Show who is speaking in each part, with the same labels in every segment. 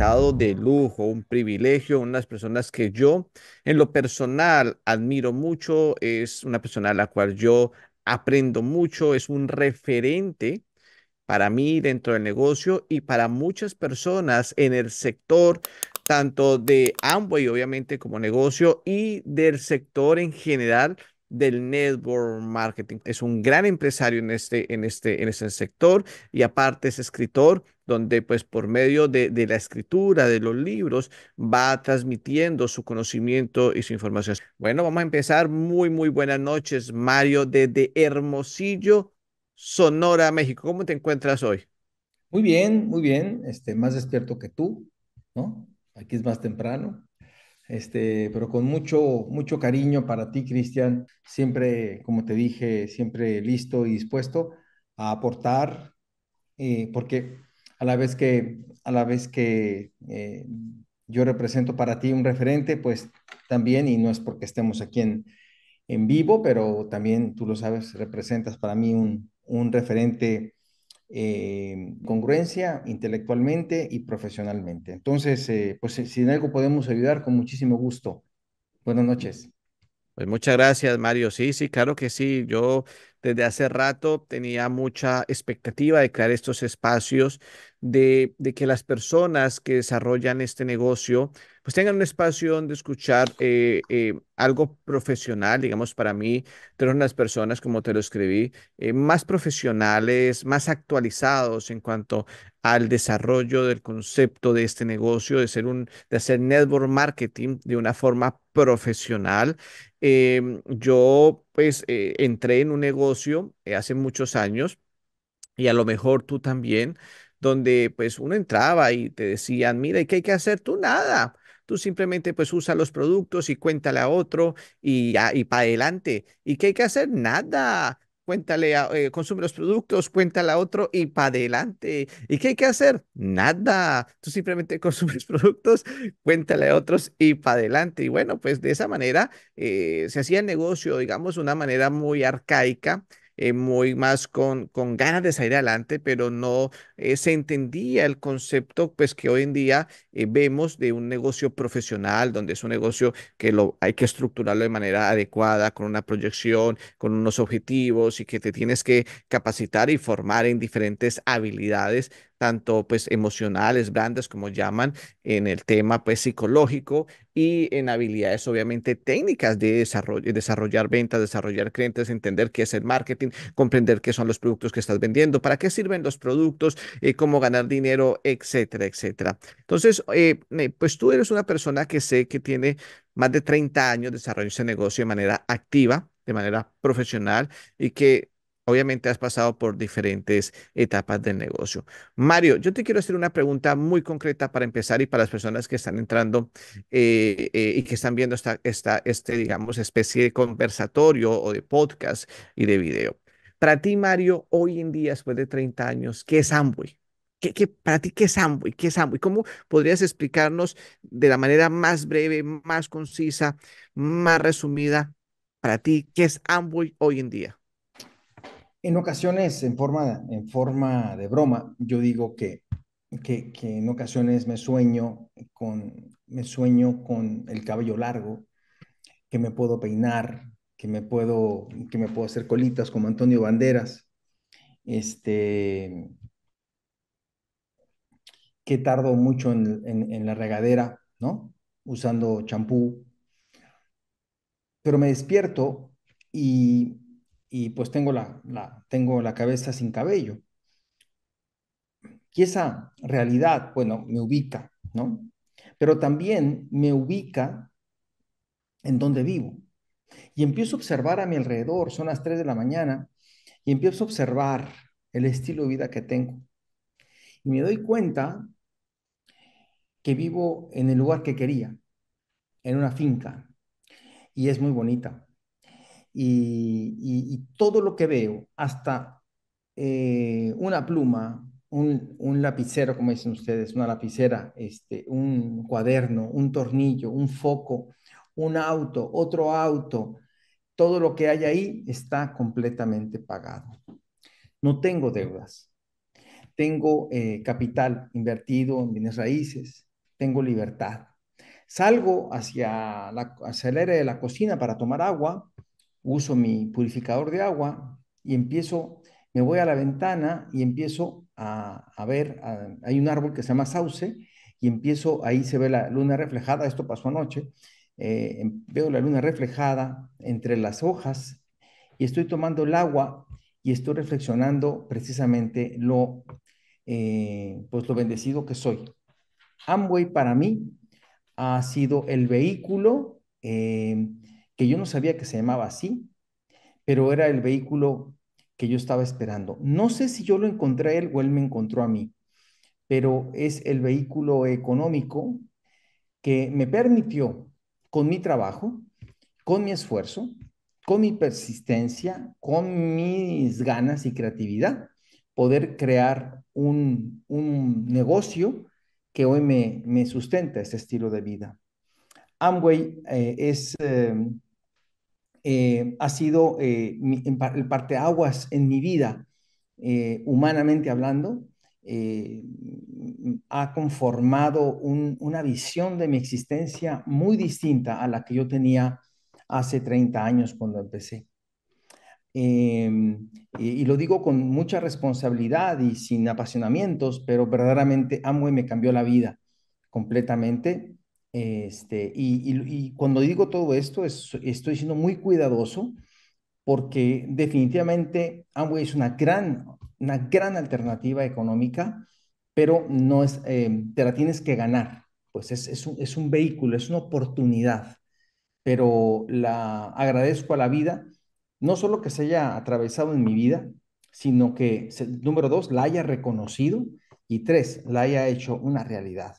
Speaker 1: de lujo, un privilegio, unas personas que yo en lo personal admiro mucho, es una persona a la cual yo aprendo mucho, es un referente para mí dentro del negocio y para muchas personas en el sector tanto de Amway obviamente como negocio y del sector en general del network marketing. Es un gran empresario en este, en este, en sector y aparte es escritor donde pues por medio de, de, la escritura, de los libros, va transmitiendo su conocimiento y su información. Bueno, vamos a empezar. Muy, muy buenas noches, Mario, desde Hermosillo, Sonora, México. ¿Cómo te encuentras hoy? Muy bien, muy bien. Este, más despierto
Speaker 2: que tú, ¿no? Aquí es más temprano. Este, pero con mucho, mucho cariño para ti, Cristian. Siempre, como te dije, siempre listo y dispuesto a aportar, eh, porque a la vez que, a la vez que eh, yo represento para ti un referente, pues también, y no es porque estemos aquí en, vivo, pero también tú lo sabes, representas para mí un, un referente eh, congruencia intelectualmente y profesionalmente. Entonces, eh, pues si en algo podemos ayudar, con muchísimo gusto. Buenas noches.
Speaker 1: Pues muchas gracias, Mario. Sí, sí, claro que sí. Yo desde hace rato tenía mucha expectativa de crear estos espacios de, que las personas que desarrollan este negocio pues tengan un espacio donde escuchar eh, eh, algo profesional, digamos, para mí, tener unas personas, como te lo escribí, eh, más profesionales, más actualizados en cuanto al desarrollo del concepto de este negocio, de, ser un, de hacer network marketing de una forma profesional. Em, yo, pues, entré en un negocio hace muchos años y a lo mejor tú también, donde pues uno entraba y te decían, mira, ¿y qué hay que hacer? Tú nada. Tú simplemente pues usa los productos y cuéntale a otro y, y para adelante. ¿Y qué hay que hacer? Nada. Cuéntale, eh, consume los productos, cuéntale a otro y para adelante. ¿Y qué hay que hacer? Nada. Tú simplemente consumes productos, cuéntale a otros y para adelante. Y bueno, pues de esa manera eh, se hacía el negocio, digamos, de una manera muy arcaica eh, muy más con, con ganas de salir adelante, pero no eh, se entendía el concepto pues que hoy en día eh, vemos de un negocio profesional, donde es un negocio que lo, hay que estructurarlo de manera adecuada, con una proyección, con unos objetivos y que te tienes que capacitar y formar en diferentes habilidades tanto pues emocionales, blandas como llaman, en el tema pues psicológico y en habilidades obviamente técnicas de desarrollo, desarrollar ventas, desarrollar clientes, entender qué es el marketing, comprender qué son los productos que estás vendiendo, para qué sirven los productos, eh, cómo ganar dinero, etcétera, etcétera. Entonces, eh, pues tú eres una persona que sé que tiene más de 30 años desarrollando ese negocio de manera activa, de manera profesional y que Obviamente has pasado por diferentes etapas del negocio. Mario, yo te quiero hacer una pregunta muy concreta para empezar y para las personas que están entrando eh, eh, y que están viendo esta, este, digamos, especie de conversatorio o de podcast y de video. Para ti, Mario, hoy en día, después de 30 años, ¿qué es Amway? ¿Qué, para ti, ¿qué es Amway? ¿Qué es Amway? ¿Cómo podrías explicarnos de la manera más breve, más concisa, más resumida, para ti, qué es Amway hoy en día?
Speaker 2: en ocasiones, en forma, de broma, yo digo que, en ocasiones me sueño, con, el cabello largo, que me puedo peinar, que me puedo, hacer colitas como Antonio Banderas, este, que tardo mucho en, la regadera, ¿no? Usando champú. Pero me despierto y y pues tengo la, tengo la cabeza sin cabello. Y esa realidad, bueno, me ubica, ¿no? Pero también me ubica en donde vivo. Y empiezo a observar a mi alrededor, son las 3 de la mañana, y empiezo a observar el estilo de vida que tengo. Y me doy cuenta que vivo en el lugar que quería, en una finca, y es muy bonita y, todo lo que veo, hasta eh, una pluma, un, lapicero, como dicen ustedes, una lapicera, este, un cuaderno, un tornillo, un foco, un auto, otro auto, todo lo que hay ahí está completamente pagado. No tengo deudas. Tengo eh, capital invertido en bienes raíces, tengo libertad. Salgo hacia la, el aire de la cocina para tomar agua uso mi purificador de agua y empiezo, me voy a la ventana y empiezo a, ver, hay un árbol que se llama sauce y empiezo, ahí se ve la luna reflejada, esto pasó anoche, eh, em, veo la luna reflejada entre las hojas y estoy tomando el agua y estoy reflexionando precisamente lo, eh, pues lo bendecido que soy. Amway para mí ha sido el vehículo eh, que yo no sabía que se llamaba así, pero era el vehículo que yo estaba esperando. No sé si yo lo encontré él o él me encontró a mí, pero es el vehículo económico que me permitió, con mi trabajo, con mi esfuerzo, con mi persistencia, con mis ganas y creatividad, poder crear un, negocio que hoy me, sustenta este estilo de vida. Amway eh, es eh, eh, ha sido eh, el parteaguas en mi vida, eh, humanamente hablando, eh, ha conformado una visión de mi existencia muy distinta a la que yo tenía hace 30 años cuando empecé. Em, y, y, lo digo con mucha responsabilidad y sin apasionamientos, pero verdaderamente amo y me cambió la vida completamente este, y, cuando digo todo esto, estoy siendo muy cuidadoso porque definitivamente Amway es una gran, una gran alternativa económica, pero no es, eh, te la tienes que ganar, pues es, un, es un vehículo, es una oportunidad, pero la agradezco a la vida, no solo que se haya atravesado en mi vida, sino que, número dos, la haya reconocido y tres, la haya hecho una realidad.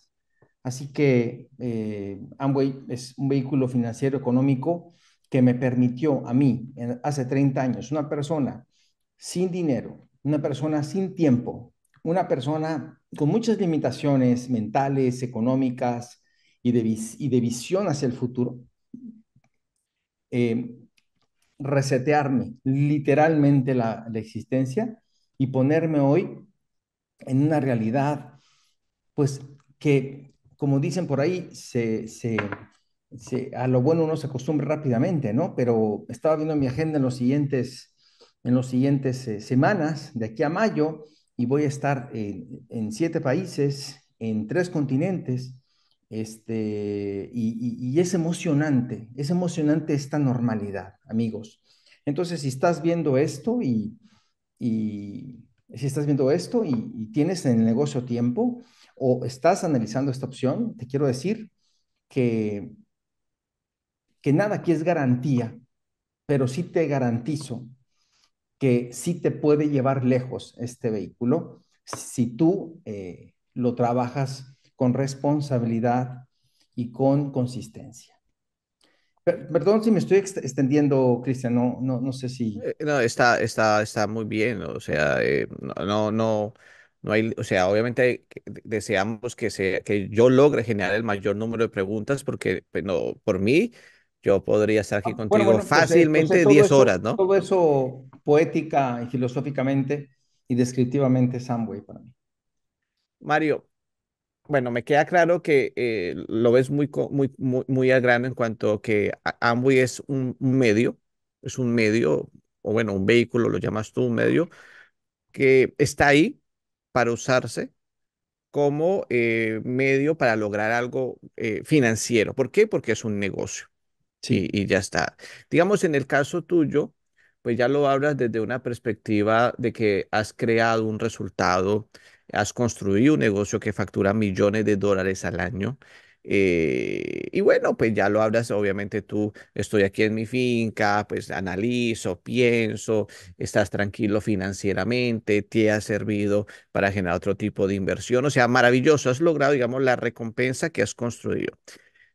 Speaker 2: Así que eh, Amway es un vehículo financiero económico que me permitió a mí, hace 30 años, una persona sin dinero, una persona sin tiempo, una persona con muchas limitaciones mentales, económicas y de, visión hacia el futuro, eh, resetearme literalmente la, la existencia y ponerme hoy en una realidad pues que como dicen por ahí, a lo bueno uno se acostumbra rápidamente, ¿no? Pero estaba viendo mi agenda en los siguientes, en los siguientes eh, semanas, de aquí a mayo, y voy a estar en, siete países, en tres continentes, este, y, es emocionante, es emocionante esta normalidad, amigos. Entonces, si estás viendo esto y, si estás viendo esto y, tienes en el negocio tiempo, o estás analizando esta opción, te quiero decir que, que nada aquí es garantía, pero sí te garantizo que sí te puede llevar lejos este vehículo si tú eh, lo trabajas con responsabilidad y con consistencia. Perdón si me estoy extendiendo, Cristian, no, no, sé si...
Speaker 1: Eh, no, está, está, está muy bien, o sea, eh, no, no, no hay, o sea, obviamente deseamos que, que yo logre generar el mayor número de preguntas porque pues, no, por mí yo podría estar aquí ah, contigo pues, eh, pues, fácilmente 10 eh, horas, ¿no?
Speaker 2: Todo eso poética y filosóficamente y descriptivamente es Amway para mí.
Speaker 1: Mario, bueno, me queda claro que eh, lo ves muy, muy, muy, muy al grano en cuanto que Amway es un medio, es un medio, o bueno, un vehículo, lo llamas tú un medio, que está ahí para usarse como eh, medio para lograr algo eh, financiero. ¿Por qué? Porque es un negocio. Sí. Y, y, ya está. Digamos, en el caso tuyo, pues ya lo hablas desde una perspectiva de que has creado un resultado, has construido un negocio que factura millones de dólares al año eh, y bueno, pues ya lo hablas, obviamente tú, estoy aquí en mi finca, pues analizo, pienso, estás tranquilo financieramente, te ha servido para generar otro tipo de inversión. O sea, maravilloso, has logrado, digamos, la recompensa que has construido.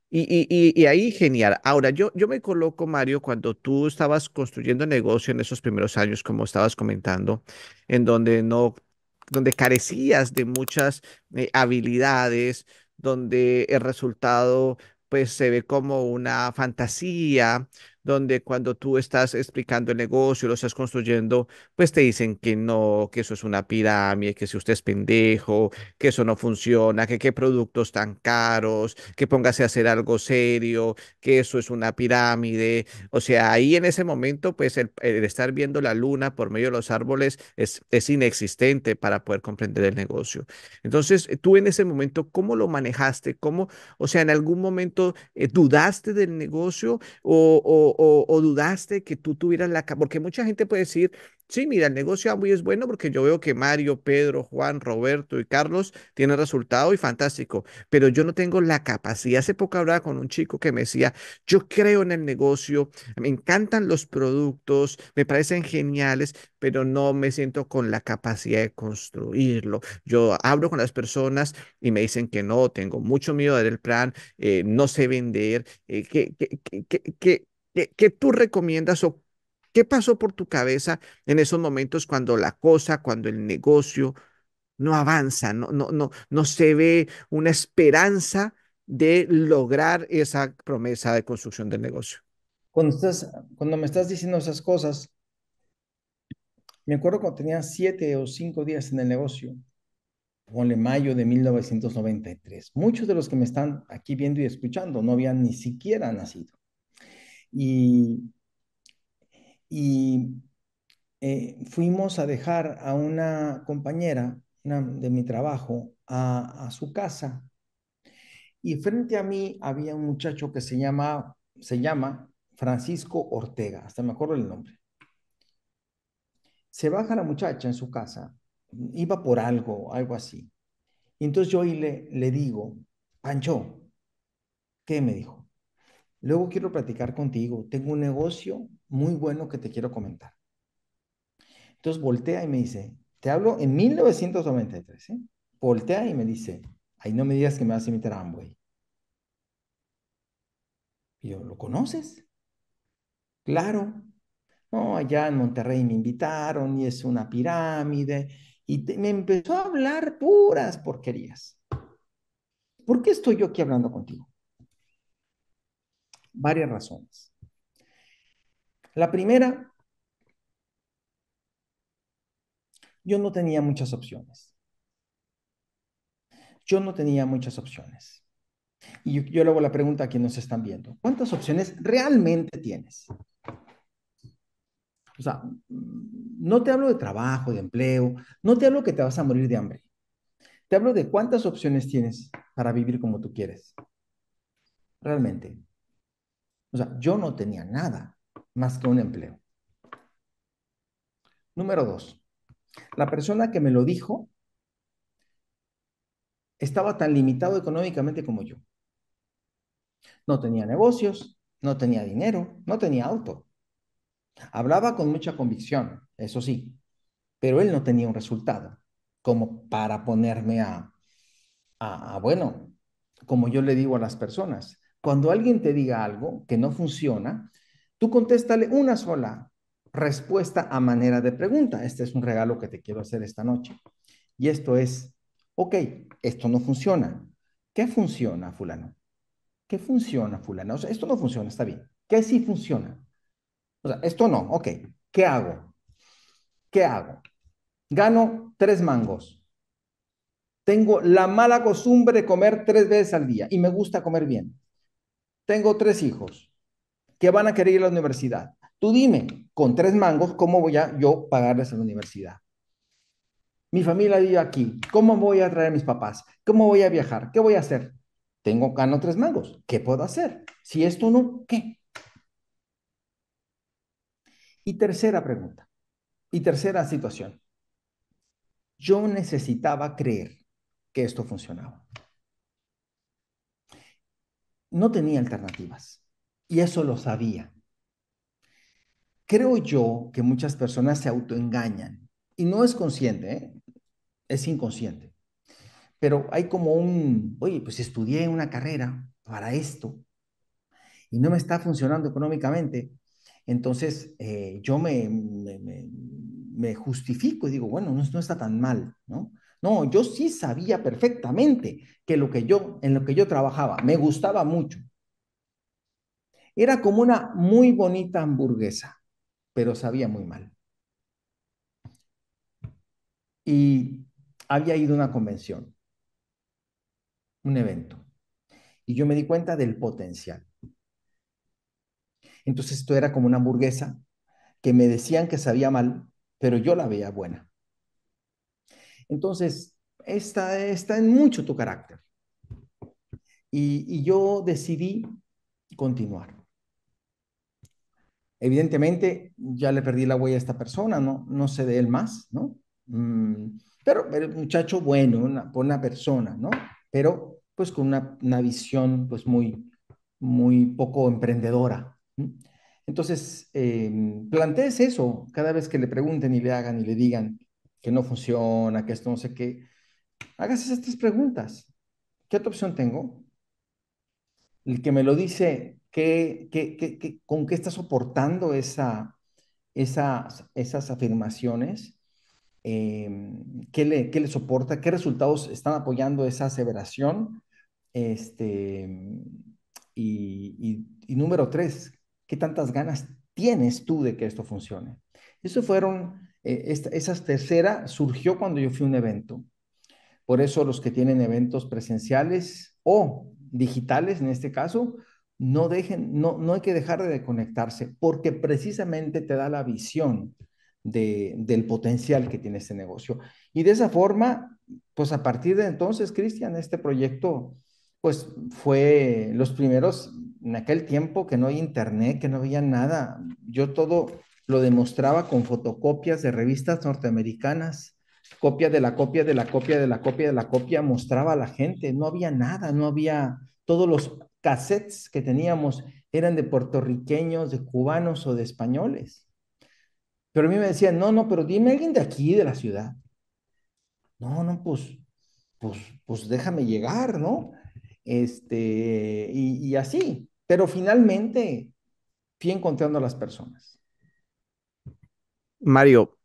Speaker 1: Y, y, y, ahí genial. Ahora, yo, yo me coloco, Mario, cuando tú estabas construyendo negocio en esos primeros años, como estabas comentando, en donde no donde carecías de muchas eh, habilidades, donde el resultado pues se ve como una fantasía donde cuando tú estás explicando el negocio, lo estás construyendo, pues te dicen que no, que eso es una pirámide, que si usted es pendejo, que eso no funciona, que qué productos tan caros, que póngase a hacer algo serio, que eso es una pirámide. O sea, ahí en ese momento, pues el, estar viendo la luna por medio de los árboles es, es inexistente para poder comprender el negocio. Entonces, tú en ese momento, ¿cómo lo manejaste? ¿Cómo, o sea, en algún momento eh, dudaste del negocio o, o o, dudaste que tú tuvieras la... Porque mucha gente puede decir, sí, mira, el negocio muy es bueno porque yo veo que Mario, Pedro, Juan, Roberto y Carlos tienen resultado y fantástico, pero yo no tengo la capacidad. Hace poco hablaba con un chico que me decía, yo creo en el negocio, me encantan los productos, me parecen geniales, pero no me siento con la capacidad de construirlo. Yo hablo con las personas y me dicen que no, tengo mucho miedo de dar el plan, eh, no sé vender, eh, que, que, que ¿Qué, tú recomiendas o qué pasó por tu cabeza en esos momentos cuando la cosa, cuando el negocio no avanza, no, no, no, no se ve una esperanza de lograr esa promesa de construcción del negocio?
Speaker 2: Cuando, estás, cuando me estás diciendo esas cosas, me acuerdo cuando tenía siete o cinco días en el negocio, en mayo de 1993. Muchos de los que me están aquí viendo y escuchando no habían ni siquiera nacido y, eh, fuimos a dejar a una compañera de mi trabajo a, su casa y frente a mí había un muchacho que se llama, se llama Francisco Ortega, hasta me acuerdo el nombre. Se baja la muchacha en su casa, iba por algo, algo así. Y entonces yo y le, le digo, Pancho, ¿qué me dijo? Luego quiero platicar contigo. Tengo un negocio muy bueno que te quiero comentar. Entonces voltea y me dice, te hablo en 1993, ¿eh? Voltea y me dice, ahí no me digas que me vas a invitar a Amway. Y yo, ¿lo conoces? Claro. No, allá en Monterrey me invitaron y es una pirámide. Y me empezó a hablar puras porquerías. ¿Por qué estoy yo aquí hablando contigo? varias razones. La primera, yo no tenía muchas opciones. Yo no tenía muchas opciones. Y yo, luego le hago la pregunta a quienes nos están viendo. ¿Cuántas opciones realmente tienes? O sea, no te hablo de trabajo, de empleo, no te hablo que te vas a morir de hambre. Te hablo de cuántas opciones tienes para vivir como tú quieres. Realmente. O sea, yo no tenía nada más que un empleo. Número dos, la persona que me lo dijo estaba tan limitado económicamente como yo. No tenía negocios, no tenía dinero, no tenía auto. Hablaba con mucha convicción, eso sí, pero él no tenía un resultado como para ponerme a, a bueno, como yo le digo a las personas, cuando alguien te diga algo que no funciona, tú contéstale una sola respuesta a manera de pregunta. Este es un regalo que te quiero hacer esta noche. Y esto es, ok, esto no funciona. ¿Qué funciona, fulano? ¿Qué funciona, fulano? esto no funciona, está bien. ¿Qué sí funciona? O sea, esto no, ok. ¿Qué hago? ¿Qué hago? Gano tres mangos. Tengo la mala costumbre de comer tres veces al día y me gusta comer bien tengo tres hijos que van a querer ir a la universidad. Tú dime, con tres mangos, ¿cómo voy a yo pagarles a la universidad? Mi familia vive aquí. ¿Cómo voy a traer a mis papás? ¿Cómo voy a viajar? ¿Qué voy a hacer? Tengo, gano tres mangos. ¿Qué puedo hacer? Si esto no, ¿qué? Y tercera pregunta. Y tercera situación. Yo necesitaba creer que esto funcionaba no tenía alternativas y eso lo sabía. Creo yo que muchas personas se autoengañan y no es consciente, ¿eh? es inconsciente. Pero hay como un, oye, pues estudié una carrera para esto y no me está funcionando económicamente, entonces eh, yo me, me, justifico y digo, bueno, no, no está tan mal, ¿no? No, yo sí sabía perfectamente que lo que yo, en lo que yo trabajaba, me gustaba mucho. Era como una muy bonita hamburguesa, pero sabía muy mal. Y había ido a una convención, un evento, y yo me di cuenta del potencial. Entonces esto era como una hamburguesa que me decían que sabía mal, pero yo la veía buena. Entonces, está, está en mucho tu carácter. Y, yo decidí continuar. Evidentemente, ya le perdí la huella a esta persona, no, no sé de él más, ¿no? Mm, pero, pero muchacho bueno, una buena persona, ¿no? Pero pues con una, visión pues muy, muy poco emprendedora. Entonces, eh, plantees eso cada vez que le pregunten y le hagan y le digan, que no funciona, que esto no sé qué, hagas esas tres preguntas. ¿Qué otra opción tengo? El que me lo dice, ¿qué, qué, qué, con qué está soportando esa, esas, esas afirmaciones? Em, ¿qué, le, ¿Qué le soporta? ¿Qué resultados están apoyando esa aseveración? Este, y, número tres, ¿qué tantas ganas tienes tú de que esto funcione? Eso fueron eh, esa tercera surgió cuando yo fui a un evento. Por eso los que tienen eventos presenciales o digitales, en este caso, no dejen, no, no hay que dejar de conectarse, porque precisamente te da la visión del potencial que tiene este negocio. Y de esa forma, pues a partir de entonces, Cristian, este proyecto, pues fue los primeros en aquel tiempo que no hay internet, que no había nada. Yo todo lo demostraba con fotocopias de revistas norteamericanas, copia de la copia de la copia de la copia de la copia, mostraba a la gente, no había nada, no había, todos los cassettes que teníamos eran de puertorriqueños, de cubanos o de españoles. Pero a mí me decían, no, no, pero dime alguien de aquí, de la ciudad. No, no, pues, pues, pues déjame llegar, ¿no? Este, y, y así. Pero finalmente fui encontrando a las personas.
Speaker 1: Mario,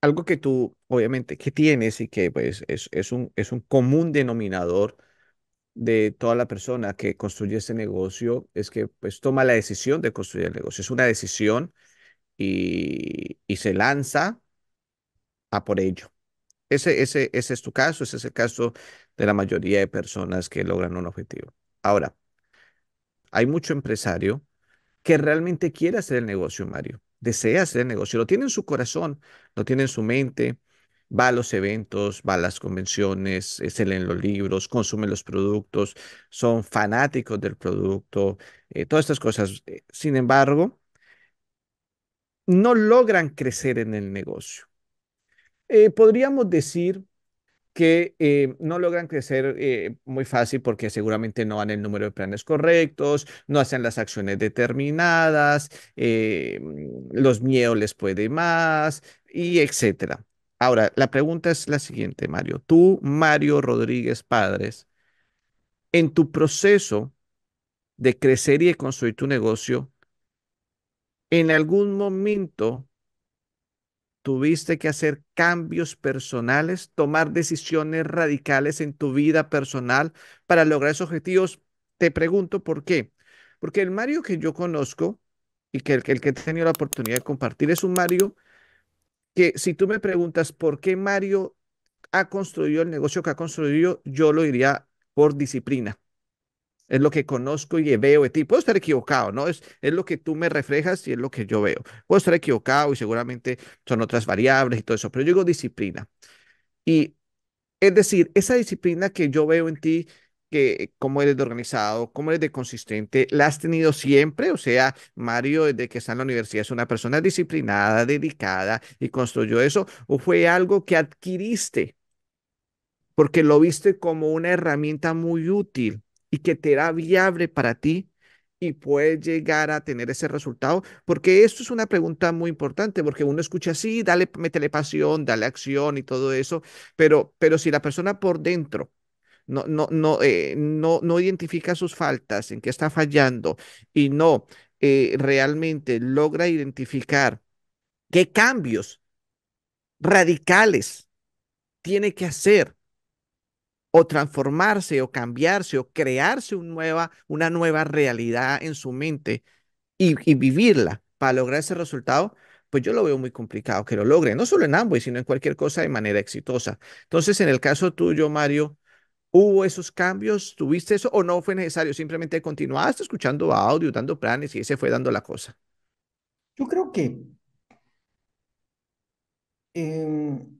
Speaker 1: algo que tú, obviamente, que tienes y que pues es, un, es un común denominador de toda la persona que construye este negocio es que pues toma la decisión de construir el negocio. Es una decisión y, y se lanza a por ello. Ese, ese, ese es tu caso, ese es el caso de la mayoría de personas que logran un objetivo. Ahora, hay mucho empresario que realmente quiere hacer el negocio, Mario, desea hacer negocio, lo tiene en su corazón, lo tiene en su mente, va a los eventos, va a las convenciones, el eh, en los libros, consume los productos, son fanáticos del producto, eh, todas estas cosas. Eh, sin embargo, no logran crecer en el negocio. podríamos decir que eh, no logran crecer eh, muy fácil porque seguramente no van el número de planes correctos, no hacen las acciones determinadas, eh, los miedos les puede más y etcétera. Ahora, la pregunta es la siguiente, Mario. Tú, Mario Rodríguez Padres, en tu proceso de crecer y de construir tu negocio, en algún momento Tuviste que hacer cambios personales, tomar decisiones radicales en tu vida personal para lograr esos objetivos. Te pregunto por qué. Porque el Mario que yo conozco y que el, que he tenido la oportunidad de compartir es un Mario que si tú me preguntas por qué Mario ha construido el negocio que ha construido, yo lo diría por disciplina es lo que conozco y veo de ti. Puedo estar equivocado, ¿no? Es, es lo que tú me reflejas y es lo que yo veo. Puedo estar equivocado y seguramente son otras variables y todo eso, pero yo digo disciplina. Y es decir, esa disciplina que yo veo en ti, que cómo eres de organizado, cómo eres de consistente, la has tenido siempre, o sea, Mario desde que está en la universidad es una persona disciplinada, dedicada y construyó eso, o fue algo que adquiriste porque lo viste como una herramienta muy útil y que te era viable para ti y puedes llegar a tener ese resultado? Porque esto es una pregunta muy importante, porque uno escucha, sí, dale, métele pasión, dale acción y todo eso, pero, pero si la persona por dentro no, no, no, eh, no, no identifica sus faltas, en qué está fallando y no eh, realmente logra identificar qué cambios radicales tiene que hacer o transformarse o cambiarse o crearse una nueva realidad en su mente y, vivirla para lograr ese resultado, pues yo lo veo muy complicado que lo logre, no solo en Amway, sino en cualquier cosa de manera exitosa. Entonces, en el caso tuyo, Mario, ¿hubo esos cambios? ¿Tuviste eso o no fue necesario? Simplemente continuaste escuchando audio, dando planes y se fue dando la cosa. Yo creo que...
Speaker 2: Em,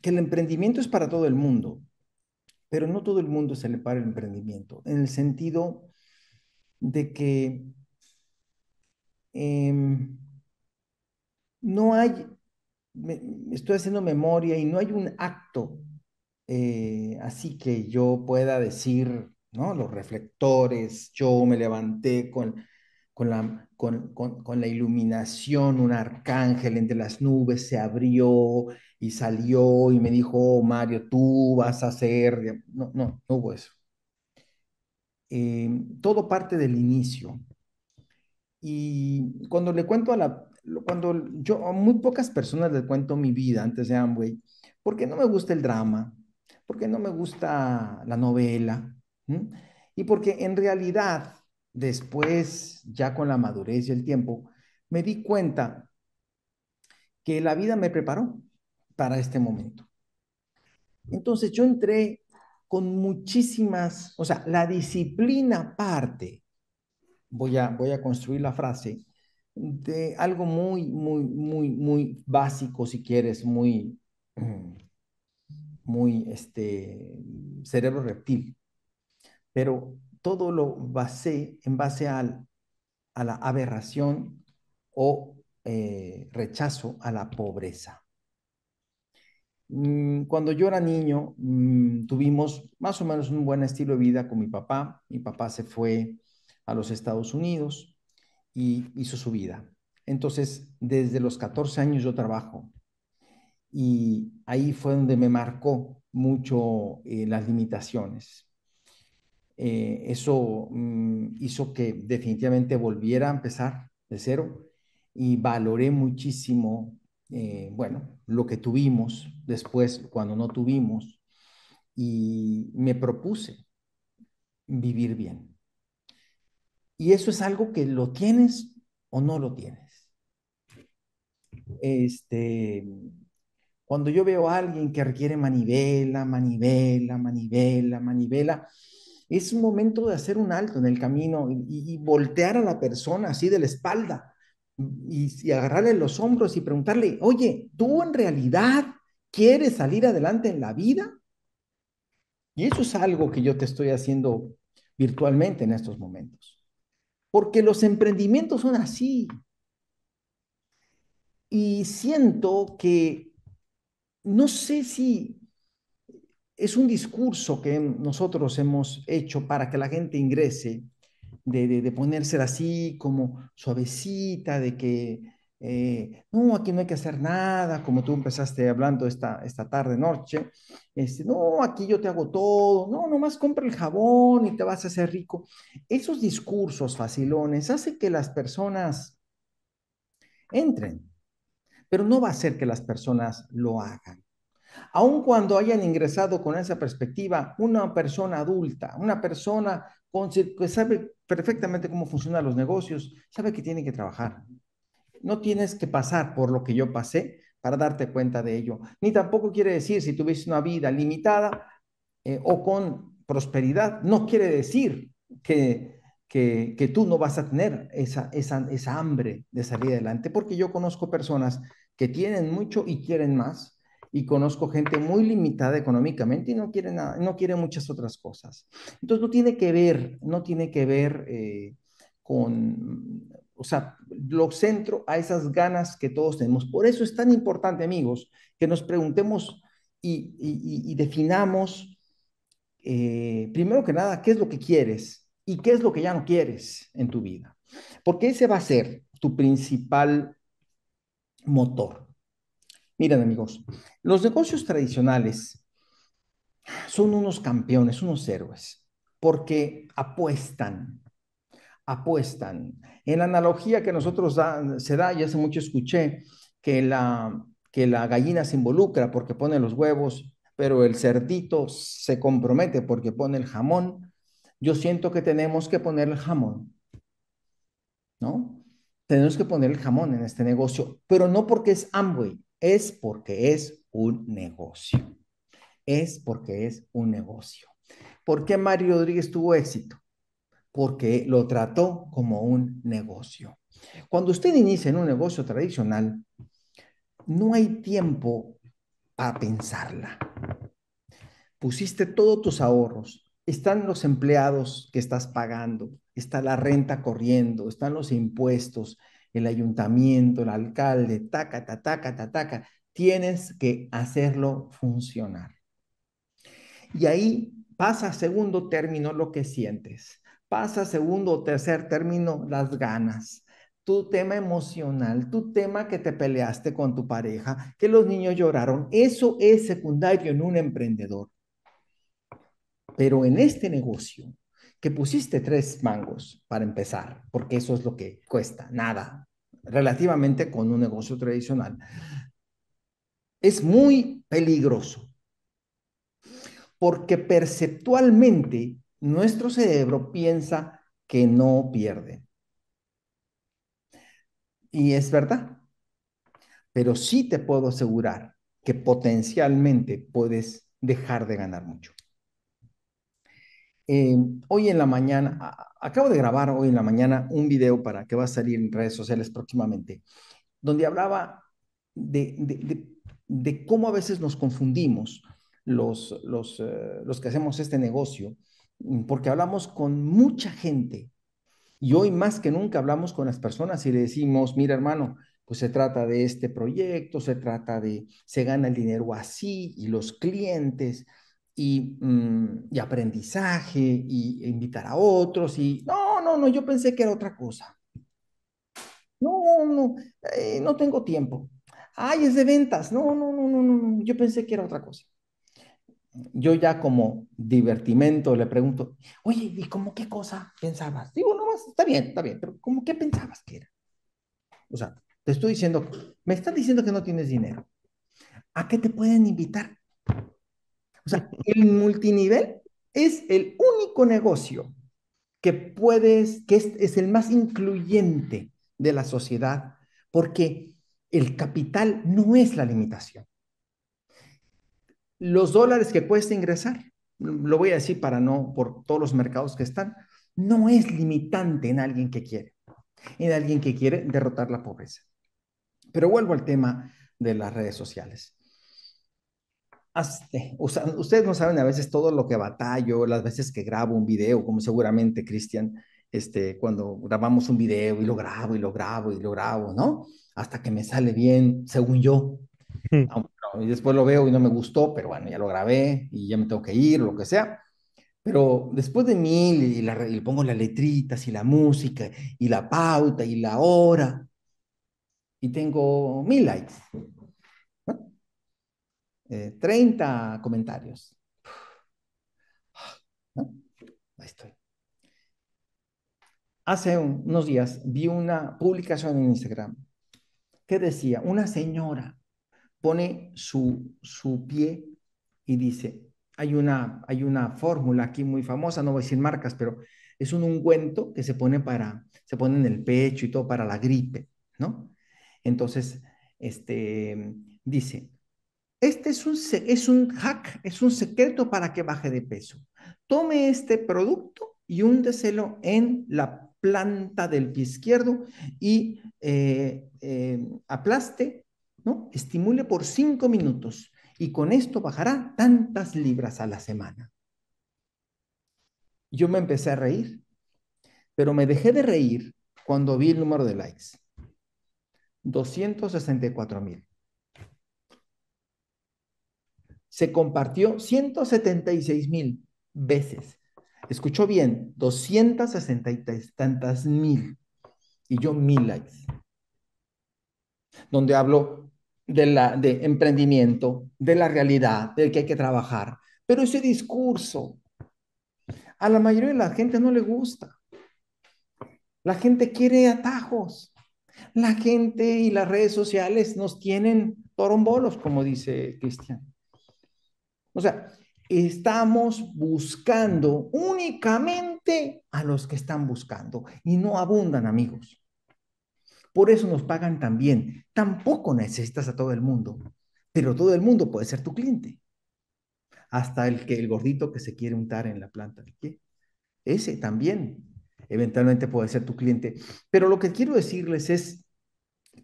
Speaker 2: que el emprendimiento es para todo el mundo, pero no todo el mundo se le para el emprendimiento, en el sentido de que em, no hay, estoy haciendo memoria y no hay un acto eh, así que yo pueda decir, ¿no? Los reflectores, yo me levanté con, con la con, con, con, la iluminación, un arcángel entre las nubes se abrió y salió y me dijo, oh, Mario, tú vas a ser... No, no, no hubo eso. Em, todo parte del inicio. Y cuando le cuento a la... Cuando yo a muy pocas personas les cuento mi vida antes de Amway, porque no me gusta el drama, porque no me gusta la novela, ¿Mm? y porque en realidad después, ya con la madurez y el tiempo, me di cuenta que la vida me preparó para este momento. Entonces yo entré con muchísimas, o sea, la disciplina parte, voy a, voy a construir la frase, de algo muy, muy, muy, muy básico, si quieres, muy, muy, este, cerebro reptil. Pero todo lo basé en base a la aberración o eh, rechazo a la pobreza. Mm, cuando yo era niño, mm, tuvimos más o menos un buen estilo de vida con mi papá. Mi papá se fue a los Estados Unidos y hizo su vida. Entonces, desde los 14 años yo trabajo y ahí fue donde me marcó mucho eh, las limitaciones. Eh, eso mm, hizo que definitivamente volviera a empezar de cero y valoré muchísimo, eh, bueno, lo que tuvimos después cuando no tuvimos y me propuse vivir bien. Y eso es algo que lo tienes o no lo tienes. Este, cuando yo veo a alguien que requiere manivela, manivela, manivela, manivela, es un momento de hacer un alto en el camino y, voltear a la persona así de la espalda y, agarrarle los hombros y preguntarle, oye, ¿tú en realidad quieres salir adelante en la vida? Y eso es algo que yo te estoy haciendo virtualmente en estos momentos. Porque los emprendimientos son así. Y siento que no sé si es un discurso que nosotros hemos hecho para que la gente ingrese, de, de, ponerse así como suavecita, de que eh, no, aquí no hay que hacer nada, como tú empezaste hablando esta, tarde, noche, este, no, aquí yo te hago todo, no, nomás compra el jabón y te vas a hacer rico. Esos discursos facilones hacen que las personas entren, pero no va a ser que las personas lo hagan. Aun cuando hayan ingresado con esa perspectiva, una persona adulta, una persona que sabe perfectamente cómo funcionan los negocios, sabe que tiene que trabajar. No tienes que pasar por lo que yo pasé para darte cuenta de ello. Ni tampoco quiere decir si tuviste una vida limitada eh, o con prosperidad, no quiere decir que, tú no vas a tener esa, esa, esa hambre de salir adelante, porque yo conozco personas que tienen mucho y quieren más, y conozco gente muy limitada económicamente y no quiere nada, no quiere muchas otras cosas. Entonces no tiene que ver, no tiene que ver eh, con, o sea, lo centro a esas ganas que todos tenemos. Por eso es tan importante, amigos, que nos preguntemos y, y, definamos, eh, primero que nada, qué es lo que quieres y qué es lo que ya no quieres en tu vida. Porque ese va a ser tu principal motor. Miren amigos, los negocios tradicionales son unos campeones, unos héroes, porque apuestan, apuestan. En la analogía que nosotros se da, ya hace mucho escuché, que la, que la gallina se involucra porque pone los huevos, pero el cerdito se compromete porque pone el jamón. Yo siento que tenemos que poner el jamón, ¿no? Tenemos que poner el jamón en este negocio, pero no porque es Amway, es porque es un negocio. Es porque es un negocio. ¿Por qué Mario Rodríguez tuvo éxito? Porque lo trató como un negocio. Cuando usted inicia en un negocio tradicional, no hay tiempo para pensarla. Pusiste todos tus ahorros, están los empleados que estás pagando, está la renta corriendo, están los impuestos, el ayuntamiento, el alcalde, taca, taca, taca, taca. Tienes que hacerlo funcionar. Y ahí pasa segundo término lo que sientes. Pasa segundo o tercer término las ganas tu tema emocional, tu tema que te peleaste con tu pareja, que los niños lloraron, eso es secundario en un emprendedor. Pero en este negocio, que pusiste tres mangos para empezar, porque eso es lo que cuesta, nada, relativamente con un negocio tradicional, es muy peligroso, porque perceptualmente nuestro cerebro piensa que no pierde. Y es verdad, pero sí te puedo asegurar que potencialmente puedes dejar de ganar mucho. Eh, hoy en la mañana, acabo de grabar hoy en la mañana un video para que va a salir en redes sociales próximamente, donde hablaba de, cómo a veces nos confundimos los, los eh, que hacemos este negocio, mm, porque hablamos con mucha gente y hoy más que nunca hablamos con las personas y le decimos, mira hermano, pues se trata de este proyecto, se trata de, se gana el dinero así y los clientes. Mm, y, aprendizaje y invitar a otros y no, no, no, yo pensé que era otra cosa. No, no, no. Eh, no tengo tiempo. Ay, es de ventas. No, no, no, no, no, yo pensé que era otra cosa. Yo ya como divertimento le pregunto, oye, ¿y cómo qué cosa pensabas? Digo, no más, está bien, está bien, pero ¿cómo qué pensabas que era? O sea, te estoy diciendo, me están diciendo que no tienes dinero. ¿A qué te pueden invitar? O sea, el multinivel es el único negocio que puedes, que es, es el más incluyente de la sociedad, porque el capital no es la limitación. Los dólares que cuesta ingresar, lo voy a decir para no, por todos los mercados que están, no es limitante en alguien que quiere, en alguien que quiere derrotar la pobreza. Pero vuelvo al tema de las redes sociales ustedes no saben a veces todo lo que batallo, las veces que grabo un video, como seguramente Cristian, este, cuando grabamos un video y lo grabo y lo grabo y lo grabo, ¿no? Hasta que me sale bien, según yo. Hmm. Ah, y después lo veo y no me gustó, pero bueno, ya lo grabé y ya me tengo que ir, lo que sea. Pero después de mil y, y le pongo las letritas y la música y la pauta y la hora y tengo mil likes. 30 eh, comentarios. Ahí estoy. Hace unos días vi una publicación en Instagram que decía, una señora pone su, su pie y dice, hay una, hay una fórmula aquí muy famosa, no voy a decir marcas, pero es un ungüento que se pone para, se pone en el pecho y todo para la gripe, ¿no? Entonces, este, dice, este es un, es un hack, es un secreto para que baje de peso. Tome este producto y húndeselo en la planta del pie izquierdo y eh, eh, aplaste, ¿no? Estimule por cinco minutos y con esto bajará tantas libras a la semana. Yo me empecé a reír, pero me dejé de reír cuando vi el número de likes. 264 mil se compartió 176 mil veces. Escuchó bien, 263 tantas mil. Y yo mil likes. Donde hablo de, la, de emprendimiento, de la realidad, del que hay que trabajar. Pero ese discurso a la mayoría de la gente no le gusta. La gente quiere atajos. La gente y las redes sociales nos tienen torombolos, como dice Cristian. O sea, estamos buscando únicamente a los que están buscando y no abundan amigos. Por eso nos pagan también. Tampoco necesitas a todo el mundo, pero todo el mundo puede ser tu cliente. Hasta el que el gordito que se quiere untar en la planta de pie. Ese también eventualmente puede ser tu cliente. Pero lo que quiero decirles es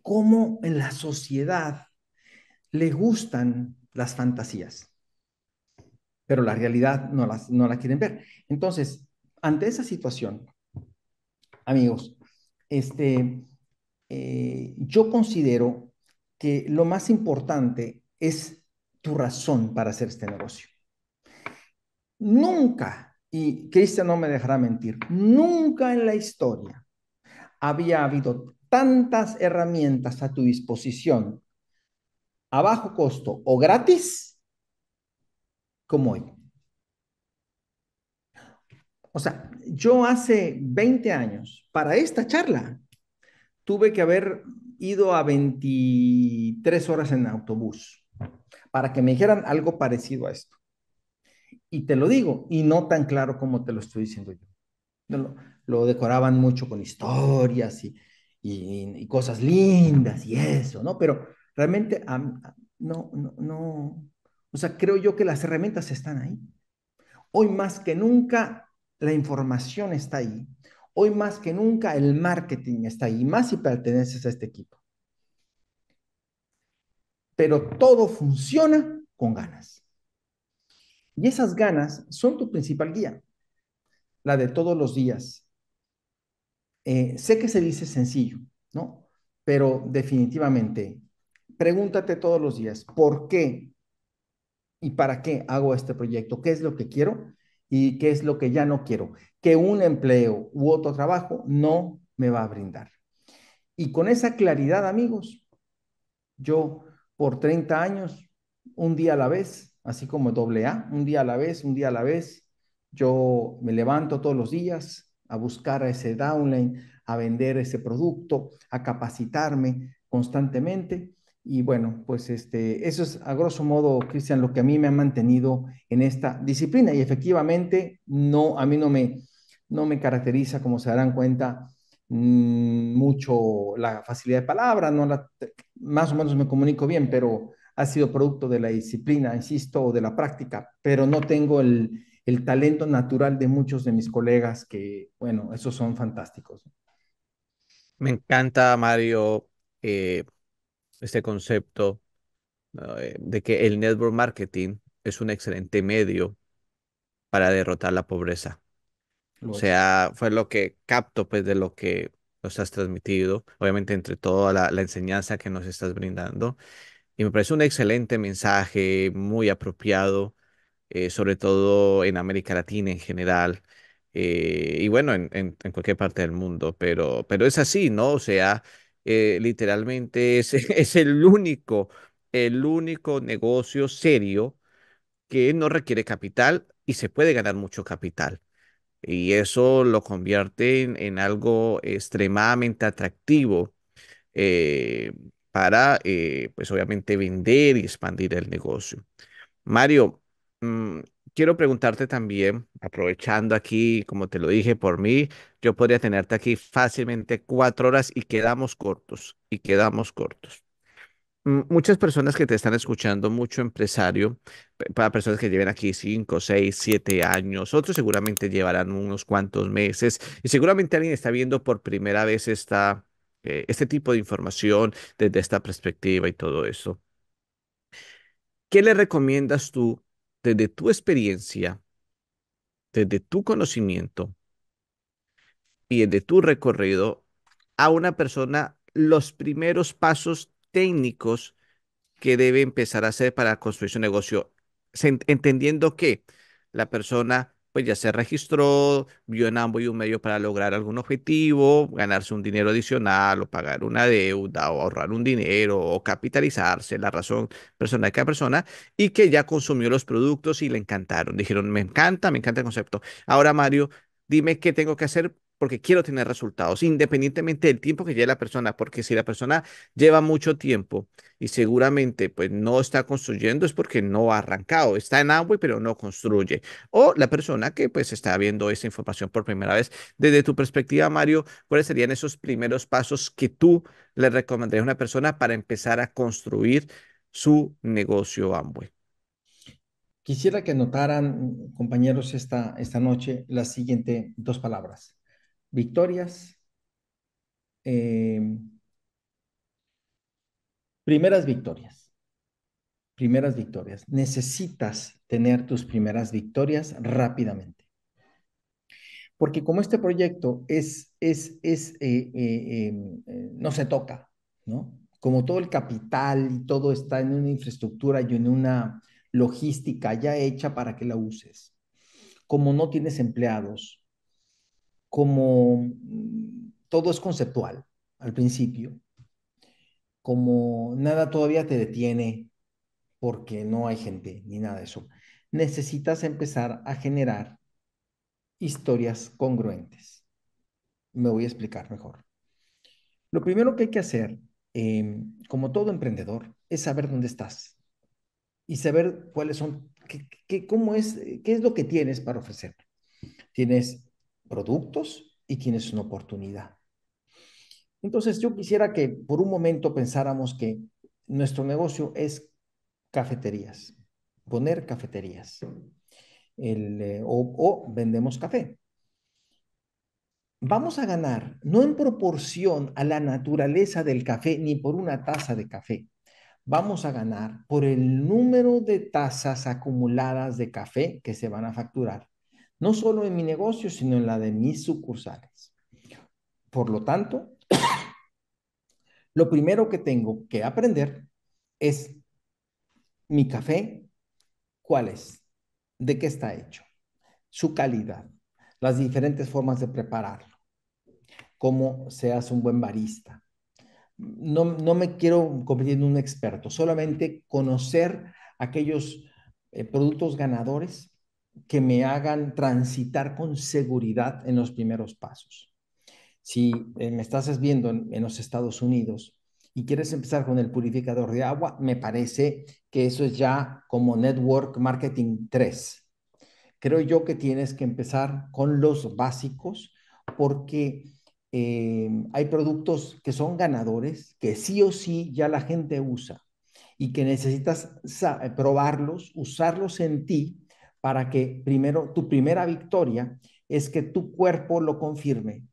Speaker 2: cómo en la sociedad le gustan las fantasías pero la realidad no, las, no la quieren ver. Entonces, ante esa situación, amigos, este, eh, yo considero que lo más importante es tu razón para hacer este negocio. Nunca, y Cristian no me dejará mentir, nunca en la historia había habido tantas herramientas a tu disposición a bajo costo o gratis como hoy. O sea, yo hace 20 años, para esta charla, tuve que haber ido a 23 horas en autobús para que me dijeran algo parecido a esto. Y te lo digo, y no tan claro como te lo estoy diciendo yo. Lo, decoraban mucho con historias y, cosas lindas y eso, ¿no? Pero realmente no, no, no, o sea, creo yo que las herramientas están ahí. Hoy más que nunca la información está ahí. Hoy más que nunca el marketing está ahí, más si perteneces a este equipo. Pero todo funciona con ganas. Y esas ganas son tu principal guía, la de todos los días. Eh, sé que se dice sencillo, ¿no? Pero definitivamente, pregúntate todos los días, ¿por qué y para qué hago este proyecto, qué es lo que quiero y qué es lo que ya no quiero, que un empleo u otro trabajo no me va a brindar. Y con esa claridad, amigos, yo por 30 años, un día a la vez, así como doble A, un día a la vez, un día a la vez, yo me levanto todos los días a buscar a ese downline, a vender ese producto, a capacitarme constantemente y bueno, pues este, eso es a grosso modo, Cristian, lo que a mí me ha mantenido en esta disciplina. Y efectivamente, no, a mí no me, no me caracteriza, como se darán cuenta, mm, mucho la facilidad de palabra, no la, más o menos me comunico bien, pero ha sido producto de la disciplina, insisto, o de la práctica, pero no tengo el, el talento natural de muchos de mis colegas que, bueno, esos son fantásticos.
Speaker 1: Me encanta, Mario, eh, este concepto ah, eh, de que el network marketing es un excelente medio para derrotar la pobreza. O sea, fue lo que capto pues de lo que nos has transmitido, obviamente entre toda la, la enseñanza que nos estás brindando. Y me parece un excelente mensaje, muy apropiado, eh, sobre todo en América Latina en general. Eh, y bueno, en, en, en, cualquier parte del mundo, pero, pero es así, ¿no? O sea, eh, literalmente es, es el único, el único negocio serio que no requiere capital y se puede ganar mucho capital. Y eso lo convierte en, algo extremadamente atractivo eh, para, eh, pues obviamente, vender y expandir el negocio. Mario, mm, quiero preguntarte también, aprovechando aquí, como te lo dije por mí, yo podría tenerte aquí fácilmente cuatro horas y quedamos cortos, y quedamos cortos. Muchas personas que te están escuchando, mucho empresario, para personas que lleven aquí cinco, seis, siete años, otros seguramente llevarán unos cuantos meses y seguramente alguien está viendo por primera vez esta, eh, este tipo de información desde esta perspectiva y todo eso. ¿Qué le recomiendas tú desde tu experiencia, desde tu conocimiento y desde tu recorrido a una persona los primeros pasos técnicos que debe empezar a hacer para construir su negocio, entendiendo que la persona pues ya se registró, vio en ambos y un medio para lograr algún objetivo, ganarse un dinero adicional o pagar una deuda o ahorrar un dinero o capitalizarse, la razón personal de cada persona, y que ya consumió los productos y le encantaron. Dijeron, me encanta, me encanta el concepto. Ahora, Mario, dime qué tengo que hacer porque quiero tener resultados, independientemente del tiempo que lleve la persona, porque si la persona lleva mucho tiempo y seguramente pues no está construyendo es porque no ha arrancado, está en Amway pero no construye. O la persona que pues está viendo esa información por primera vez. Desde tu perspectiva, Mario, ¿cuáles serían esos primeros pasos que tú le recomendarías a una persona para empezar a construir su negocio Amway?
Speaker 2: Quisiera que notaran, compañeros, esta, esta noche las siguientes dos palabras victorias, em, primeras victorias, primeras victorias. Necesitas tener tus primeras victorias rápidamente. Porque como este proyecto es, es, es, eh, eh, em, eh, no se toca, ¿no? Como todo el capital y todo está en una infraestructura y en una logística ya hecha para que la uses. Como no tienes empleados, como mm, todo es conceptual al principio, como nada todavía te detiene porque no hay gente ni nada de eso, necesitas empezar a generar historias congruentes. Me voy a explicar mejor. Lo primero que hay que hacer, em, como todo emprendedor, es saber dónde estás y saber cuáles son, qué, cómo es, qué es lo que tienes para ofrecer. Tienes productos y tienes una oportunidad. Entonces yo quisiera que por un momento pensáramos que nuestro negocio es cafeterías, poner cafeterías eh, o, o vendemos café. Vamos a ganar no en proporción a la naturaleza del café ni por una taza de café. Vamos a ganar por el número de tazas acumuladas de café que se van a facturar no solo en mi negocio, sino en la de mis sucursales. Por lo tanto, lo primero que tengo que aprender es mi café, cuál es, de qué está hecho, su calidad, las diferentes formas de prepararlo, cómo se hace un buen barista. No, me quiero convertir en un experto, solamente conocer aquellos eh, productos ganadores que me hagan transitar con seguridad en los primeros pasos. Si eh, me estás viendo en, los Estados Unidos y quieres empezar con el purificador de agua, me parece que eso es ya como Network Marketing 3. Creo yo que tienes que empezar con los básicos porque em, hay productos que son ganadores, que sí o sí ya la gente usa y que necesitas probarlos, usarlos en ti para que primero tu primera victoria es que tu cuerpo lo confirme.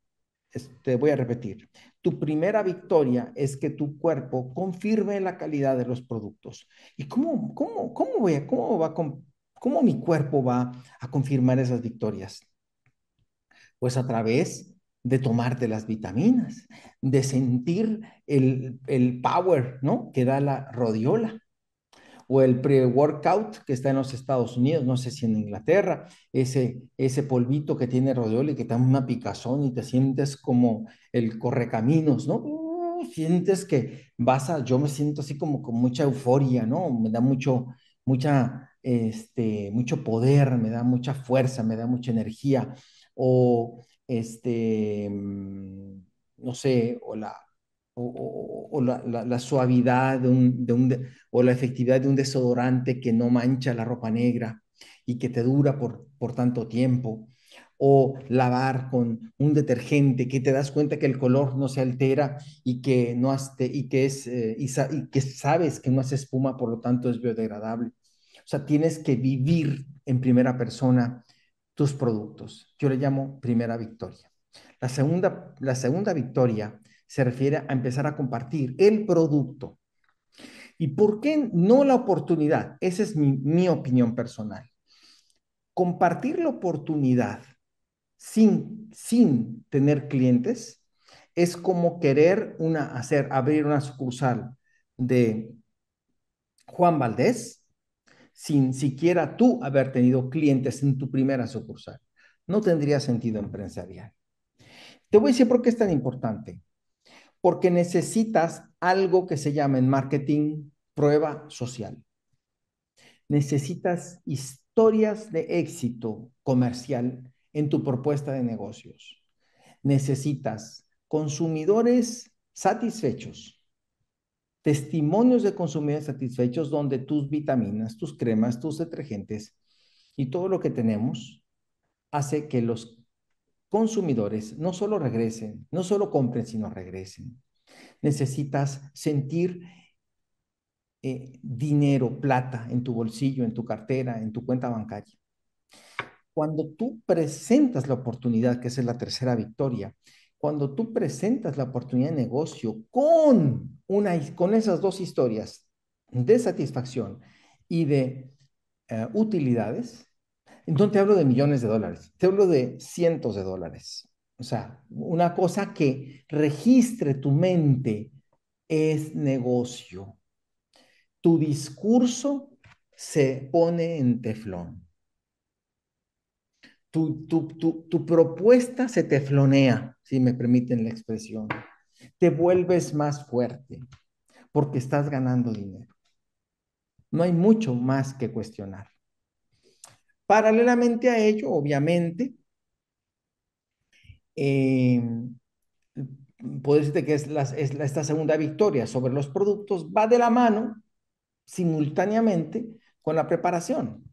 Speaker 2: Te voy a repetir. Tu primera victoria es que tu cuerpo confirme la calidad de los productos. ¿Y cómo, cómo, cómo, voy a, cómo, va, mi cuerpo va a confirmar esas victorias? Pues a través de tomarte las vitaminas, de sentir el, el power ¿no? que da la rodiola, o el pre-workout que está en los Estados Unidos, no sé si en Inglaterra, ese, ese polvito que tiene Rodioli que te da una picazón y te sientes como el correcaminos, ¿no? Mm, sientes que vas a, yo me siento así como con mucha euforia, ¿no? Me da mucho, mucha, este, mucho poder, me da mucha fuerza, me da mucha energía, o este, mm, no sé, o la o, la, suavidad de un, o la efectividad de un desodorante que no mancha la ropa negra y que te dura por, por tanto tiempo, o lavar con un detergente que te das cuenta que el color no se altera y que, no y que, es, eh, y, que sabes que no hace espuma, por lo tanto es biodegradable. O sea, tienes que vivir en primera persona tus productos. Yo le llamo primera victoria. La segunda, la segunda victoria se refiere a empezar a compartir el producto. ¿Y por qué no la oportunidad? Esa es mi, opinión personal. Compartir la oportunidad sin, sin tener clientes es como querer una, hacer, abrir una sucursal de Juan Valdés sin siquiera tú haber tenido clientes en tu primera sucursal. No tendría sentido empresarial. Te voy a decir por qué es tan importante porque necesitas algo que se llama en marketing prueba social. Necesitas historias de éxito comercial en tu propuesta de negocios. Necesitas consumidores satisfechos, testimonios de consumidores satisfechos donde tus vitaminas, tus cremas, tus detergentes y todo lo que tenemos hace que los consumidores no solo regresen, no solo compren, sino regresen. Necesitas sentir eh, dinero, plata en tu bolsillo, en tu cartera, en tu cuenta bancaria. Cuando tú presentas la oportunidad, que es la tercera victoria, cuando tú presentas la oportunidad de negocio con, una, con esas dos historias de satisfacción y de eh, utilidades, entonces te hablo de millones de dólares, te hablo de cientos de dólares. O sea, una cosa que registre tu mente es negocio. Tu discurso se pone en teflón. Tu, tu, tu propuesta se teflonea, si me permiten la expresión. Te vuelves más fuerte porque estás ganando dinero. No hay mucho más que cuestionar. Paralelamente a ello, obviamente, eh, puedo decirte que es, esta segunda victoria sobre los productos va de la mano simultáneamente con la preparación.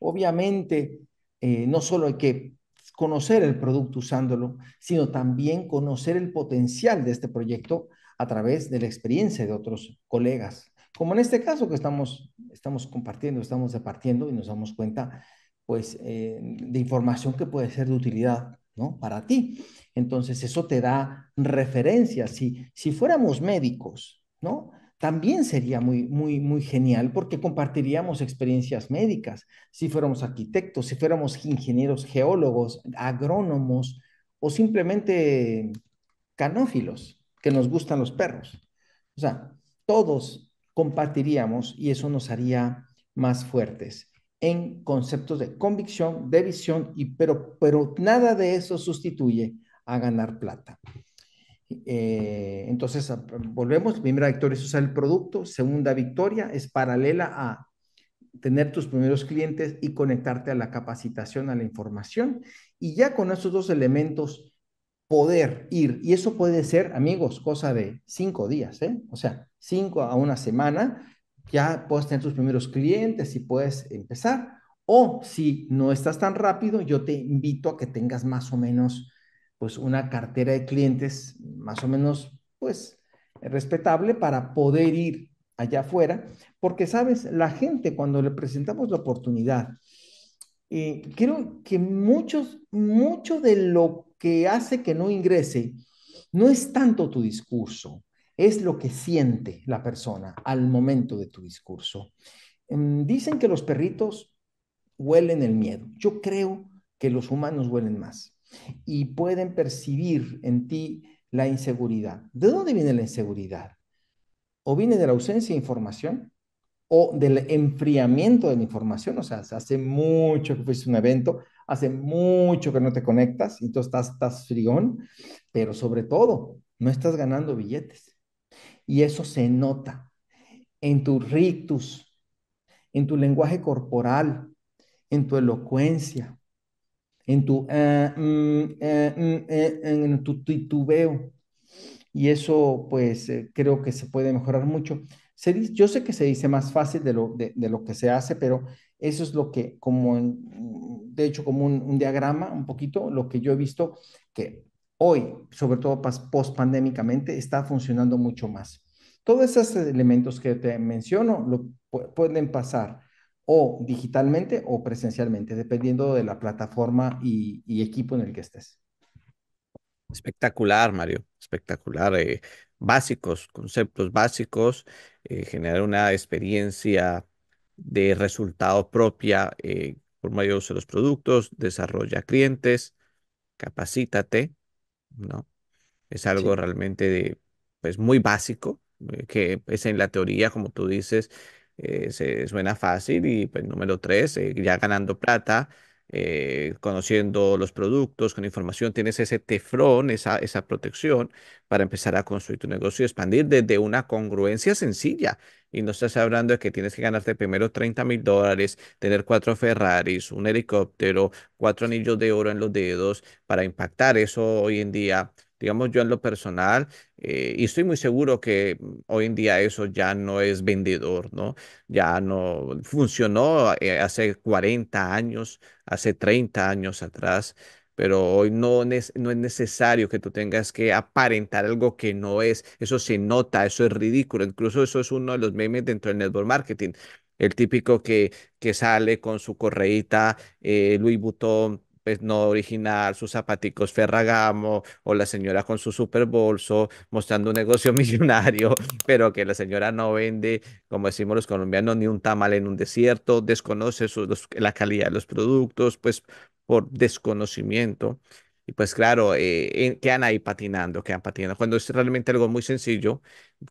Speaker 2: Obviamente, eh, no solo hay que conocer el producto usándolo, sino también conocer el potencial de este proyecto a través de la experiencia de otros colegas como en este caso que estamos, estamos compartiendo, estamos departiendo y nos damos cuenta pues, eh, de información que puede ser de utilidad para ti. Entonces, eso te da referencias. Si, si fuéramos médicos, ¿no? también sería muy, muy, muy genial porque compartiríamos experiencias médicas. Si fuéramos arquitectos, si fuéramos ingenieros, geólogos, agrónomos o simplemente canófilos que nos gustan los perros. O sea, todos compartiríamos y eso nos haría más fuertes en conceptos de convicción, de visión, y, pero, pero nada de eso sustituye a ganar plata. Eh, entonces, volvemos. Primera victoria es usar el producto. Segunda victoria es paralela a tener tus primeros clientes y conectarte a la capacitación, a la información. Y ya con esos dos elementos, poder ir. Y eso puede ser, amigos, cosa de cinco días. ¿eh? O sea, cinco a una semana, ya puedes tener tus primeros clientes y puedes empezar. O si no estás tan rápido, yo te invito a que tengas más o menos pues una cartera de clientes más o menos pues respetable para poder ir allá afuera, porque sabes, la gente cuando le presentamos la oportunidad, eh, creo que muchos, mucho de lo que hace que no ingrese no es tanto tu discurso, es lo que siente la persona al momento de tu discurso. Em, dicen que los perritos huelen el miedo. Yo creo que los humanos huelen más y pueden percibir en ti la inseguridad. ¿De dónde viene la inseguridad? O viene de la ausencia de información o del enfriamiento de la información. O sea, hace mucho que fuiste un evento, hace mucho que no te conectas y tú estás, estás frión, pero sobre todo no estás ganando billetes. Y eso se nota en tu rictus, en tu lenguaje corporal, en tu elocuencia, en tu, eh, mm, eh, mm, eh, titubeo. Y eso, pues, creo que se puede mejorar mucho. yo sé que se dice más fácil de lo, de, lo que se hace, pero eso es lo que, como de hecho, como un, diagrama, un poquito, lo que yo he visto que hoy, sobre todo post-pandémicamente, está funcionando mucho más. Todos esos elementos que te menciono lo pueden pasar o digitalmente o presencialmente, dependiendo de la plataforma y, equipo en el que estés.
Speaker 1: Espectacular, Mario, espectacular. Eh, básicos, conceptos básicos, eh, generar una experiencia de resultado propia eh, por medio de los productos, desarrolla clientes, capacítate ¿no? Es algo realmente de, pues, muy básico, eh, que es pues, en la teoría, como tú dices, eh, se suena fácil y pues número tres, eh, ya ganando plata, eh, conociendo los productos, con información, tienes ese tefrón, esa, esa protección para empezar a construir tu negocio y expandir desde una congruencia sencilla. Y no estás hablando de que tienes que ganarte primero 30 mil dólares, tener cuatro Ferraris, un helicóptero, cuatro anillos de oro en los dedos para impactar eso hoy en día digamos yo en lo personal, eh, y estoy muy seguro que hoy en día eso ya no es vendedor, ¿no? Ya no funcionó eh, hace 40 años, hace 30 años atrás, pero hoy no, es, no es necesario que tú tengas que aparentar algo que no es. Eso se nota, eso es ridículo. Incluso eso es uno de los memes dentro del network marketing. El típico que, que sale con su correíta Luis eh, Louis Vuitton pues, no original, sus zapaticos Ferragamo o la señora con su super bolso mostrando un negocio millonario, pero que la señora no vende, como decimos los colombianos, ni un tamal en un desierto, desconoce la calidad de los productos, pues por desconocimiento. Y pues claro, eh, quedan ahí patinando, quedan patinando. Cuando es realmente algo muy sencillo,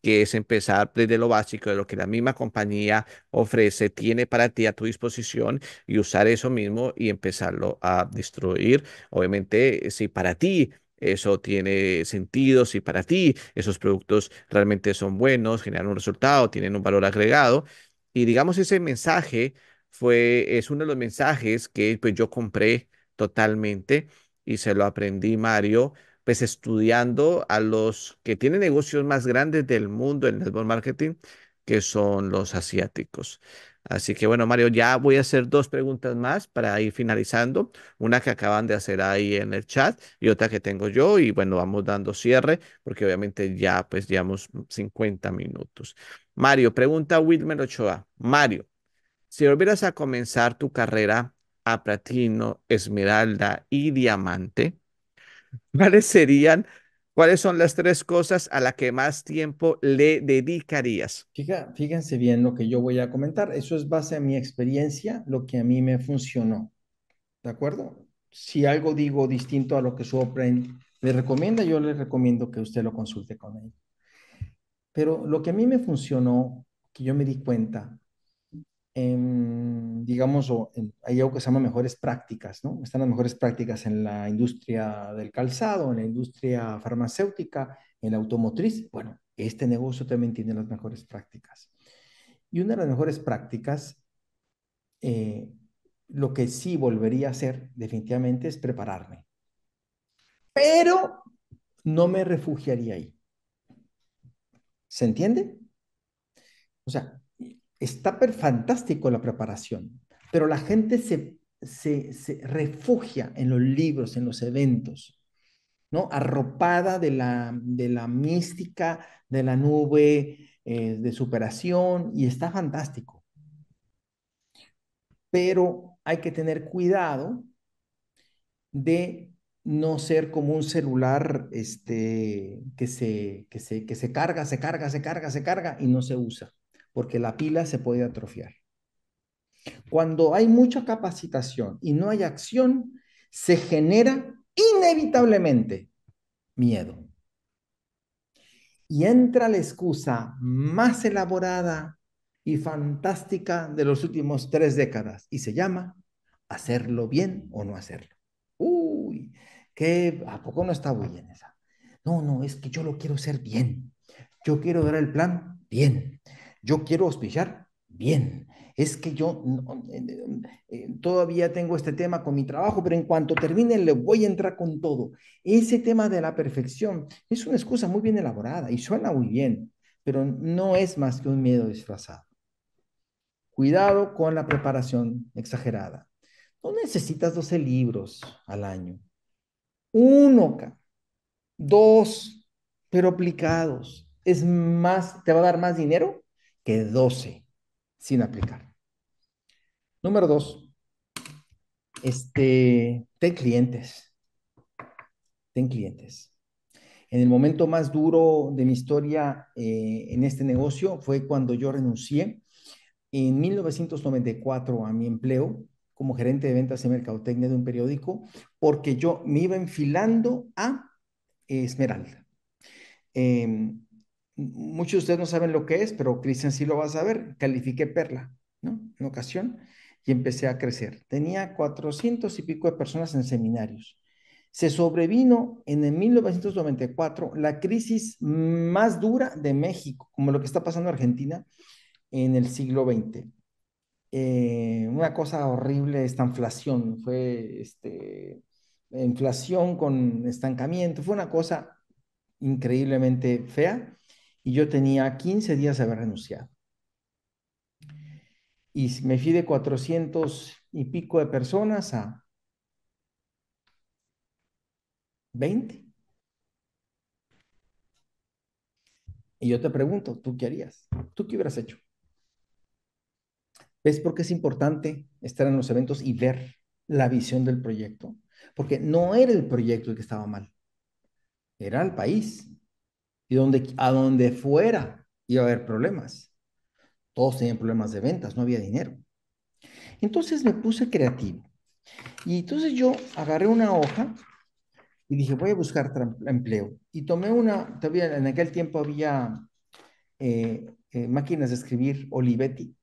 Speaker 1: que es empezar desde lo básico, de lo que la misma compañía ofrece, tiene para ti a tu disposición y usar eso mismo y empezarlo a destruir. Obviamente, si para ti eso tiene sentido, si para ti esos productos realmente son buenos, generan un resultado, tienen un valor agregado. Y digamos, ese mensaje fue, es uno de los mensajes que pues, yo compré totalmente y se lo aprendí, Mario, pues estudiando a los que tienen negocios más grandes del mundo en network marketing, que son los asiáticos. Así que bueno, Mario, ya voy a hacer dos preguntas más para ir finalizando. Una que acaban de hacer ahí en el chat y otra que tengo yo. Y bueno, vamos dando cierre porque obviamente ya pues llevamos 50 minutos. Mario, pregunta Wilmer Ochoa. Mario, si volvieras a comenzar tu carrera a platino, esmeralda y diamante, ¿cuáles serían, cuáles son las tres cosas a las que más tiempo le dedicarías?
Speaker 2: Fíjense bien lo que yo voy a comentar. Eso es base a mi experiencia, lo que a mí me funcionó. ¿De acuerdo? Si algo digo distinto a lo que su le recomienda, yo le recomiendo que usted lo consulte con él. Pero lo que a mí me funcionó, que yo me di cuenta, Em, digamos, hay algo que se llama mejores prácticas, ¿no? Están las mejores prácticas en la industria del calzado, en la industria farmacéutica, en la automotriz. Bueno, este negocio también tiene las mejores prácticas. Y una de las mejores prácticas, eh, lo que sí volvería a hacer definitivamente es prepararme. Pero no me refugiaría ahí. ¿Se entiende? O sea, está fantástico la preparación, pero la gente se, se, refugia en los libros, en los eventos, ¿no? Arropada de la, de la mística, de la nube eh, de superación, y está fantástico. Pero hay que tener cuidado de no ser como un celular este, que, se, que se carga, se carga, se carga, se carga y no se usa porque la pila se puede atrofiar. Cuando hay mucha capacitación y no hay acción, se genera inevitablemente miedo. Y entra la excusa más elaborada y fantástica de los últimos tres décadas y se llama hacerlo bien o no hacerlo. Uy, que a poco no está muy bien esa. No, no, es que yo lo quiero hacer bien. Yo quiero dar el plan bien. Yo quiero auspiciar bien. Es que yo eh, eh, eh, todavía tengo este tema con mi trabajo, pero en cuanto termine le voy a entrar con todo. Ese tema de la perfección es una excusa muy bien elaborada y suena muy bien, pero no es más que un miedo disfrazado. Cuidado con la preparación exagerada. No necesitas 12 libros al año. Uno, dos, pero aplicados. Es más, te va a dar más dinero que 12 sin aplicar. Número dos, este, ten clientes. Ten clientes. En el momento más duro de mi historia eh, en este negocio fue cuando yo renuncié en 1994 a mi empleo como gerente de ventas y mercadotecnia de un periódico, porque yo me iba enfilando a Esmeralda. Em, muchos de ustedes no saben lo que es, pero Cristian sí lo va a saber. Califiqué Perla, ¿no? En ocasión, y empecé a crecer. Tenía cuatrocientos y pico de personas en seminarios. Se sobrevino en el 1994 la crisis más dura de México, como lo que está pasando en Argentina en el siglo XX. Eh, una cosa horrible, esta inflación, fue este, inflación con estancamiento, fue una cosa increíblemente fea y yo tenía 15 días de haber renunciado. Y me fui de 400 y pico de personas a 20. Y yo te pregunto, ¿tú qué harías? ¿Tú qué hubieras hecho? ¿Ves por qué es importante estar en los eventos y ver la visión del proyecto? Porque no era el proyecto el que estaba mal, era el país, y donde, a donde fuera iba a haber problemas. Todos tenían problemas de ventas, no había dinero. Entonces me puse creativo. Y entonces yo agarré una hoja y dije, voy a buscar empleo. Y tomé una, todavía en aquel tiempo había eh, eh, máquinas de escribir Olivetti,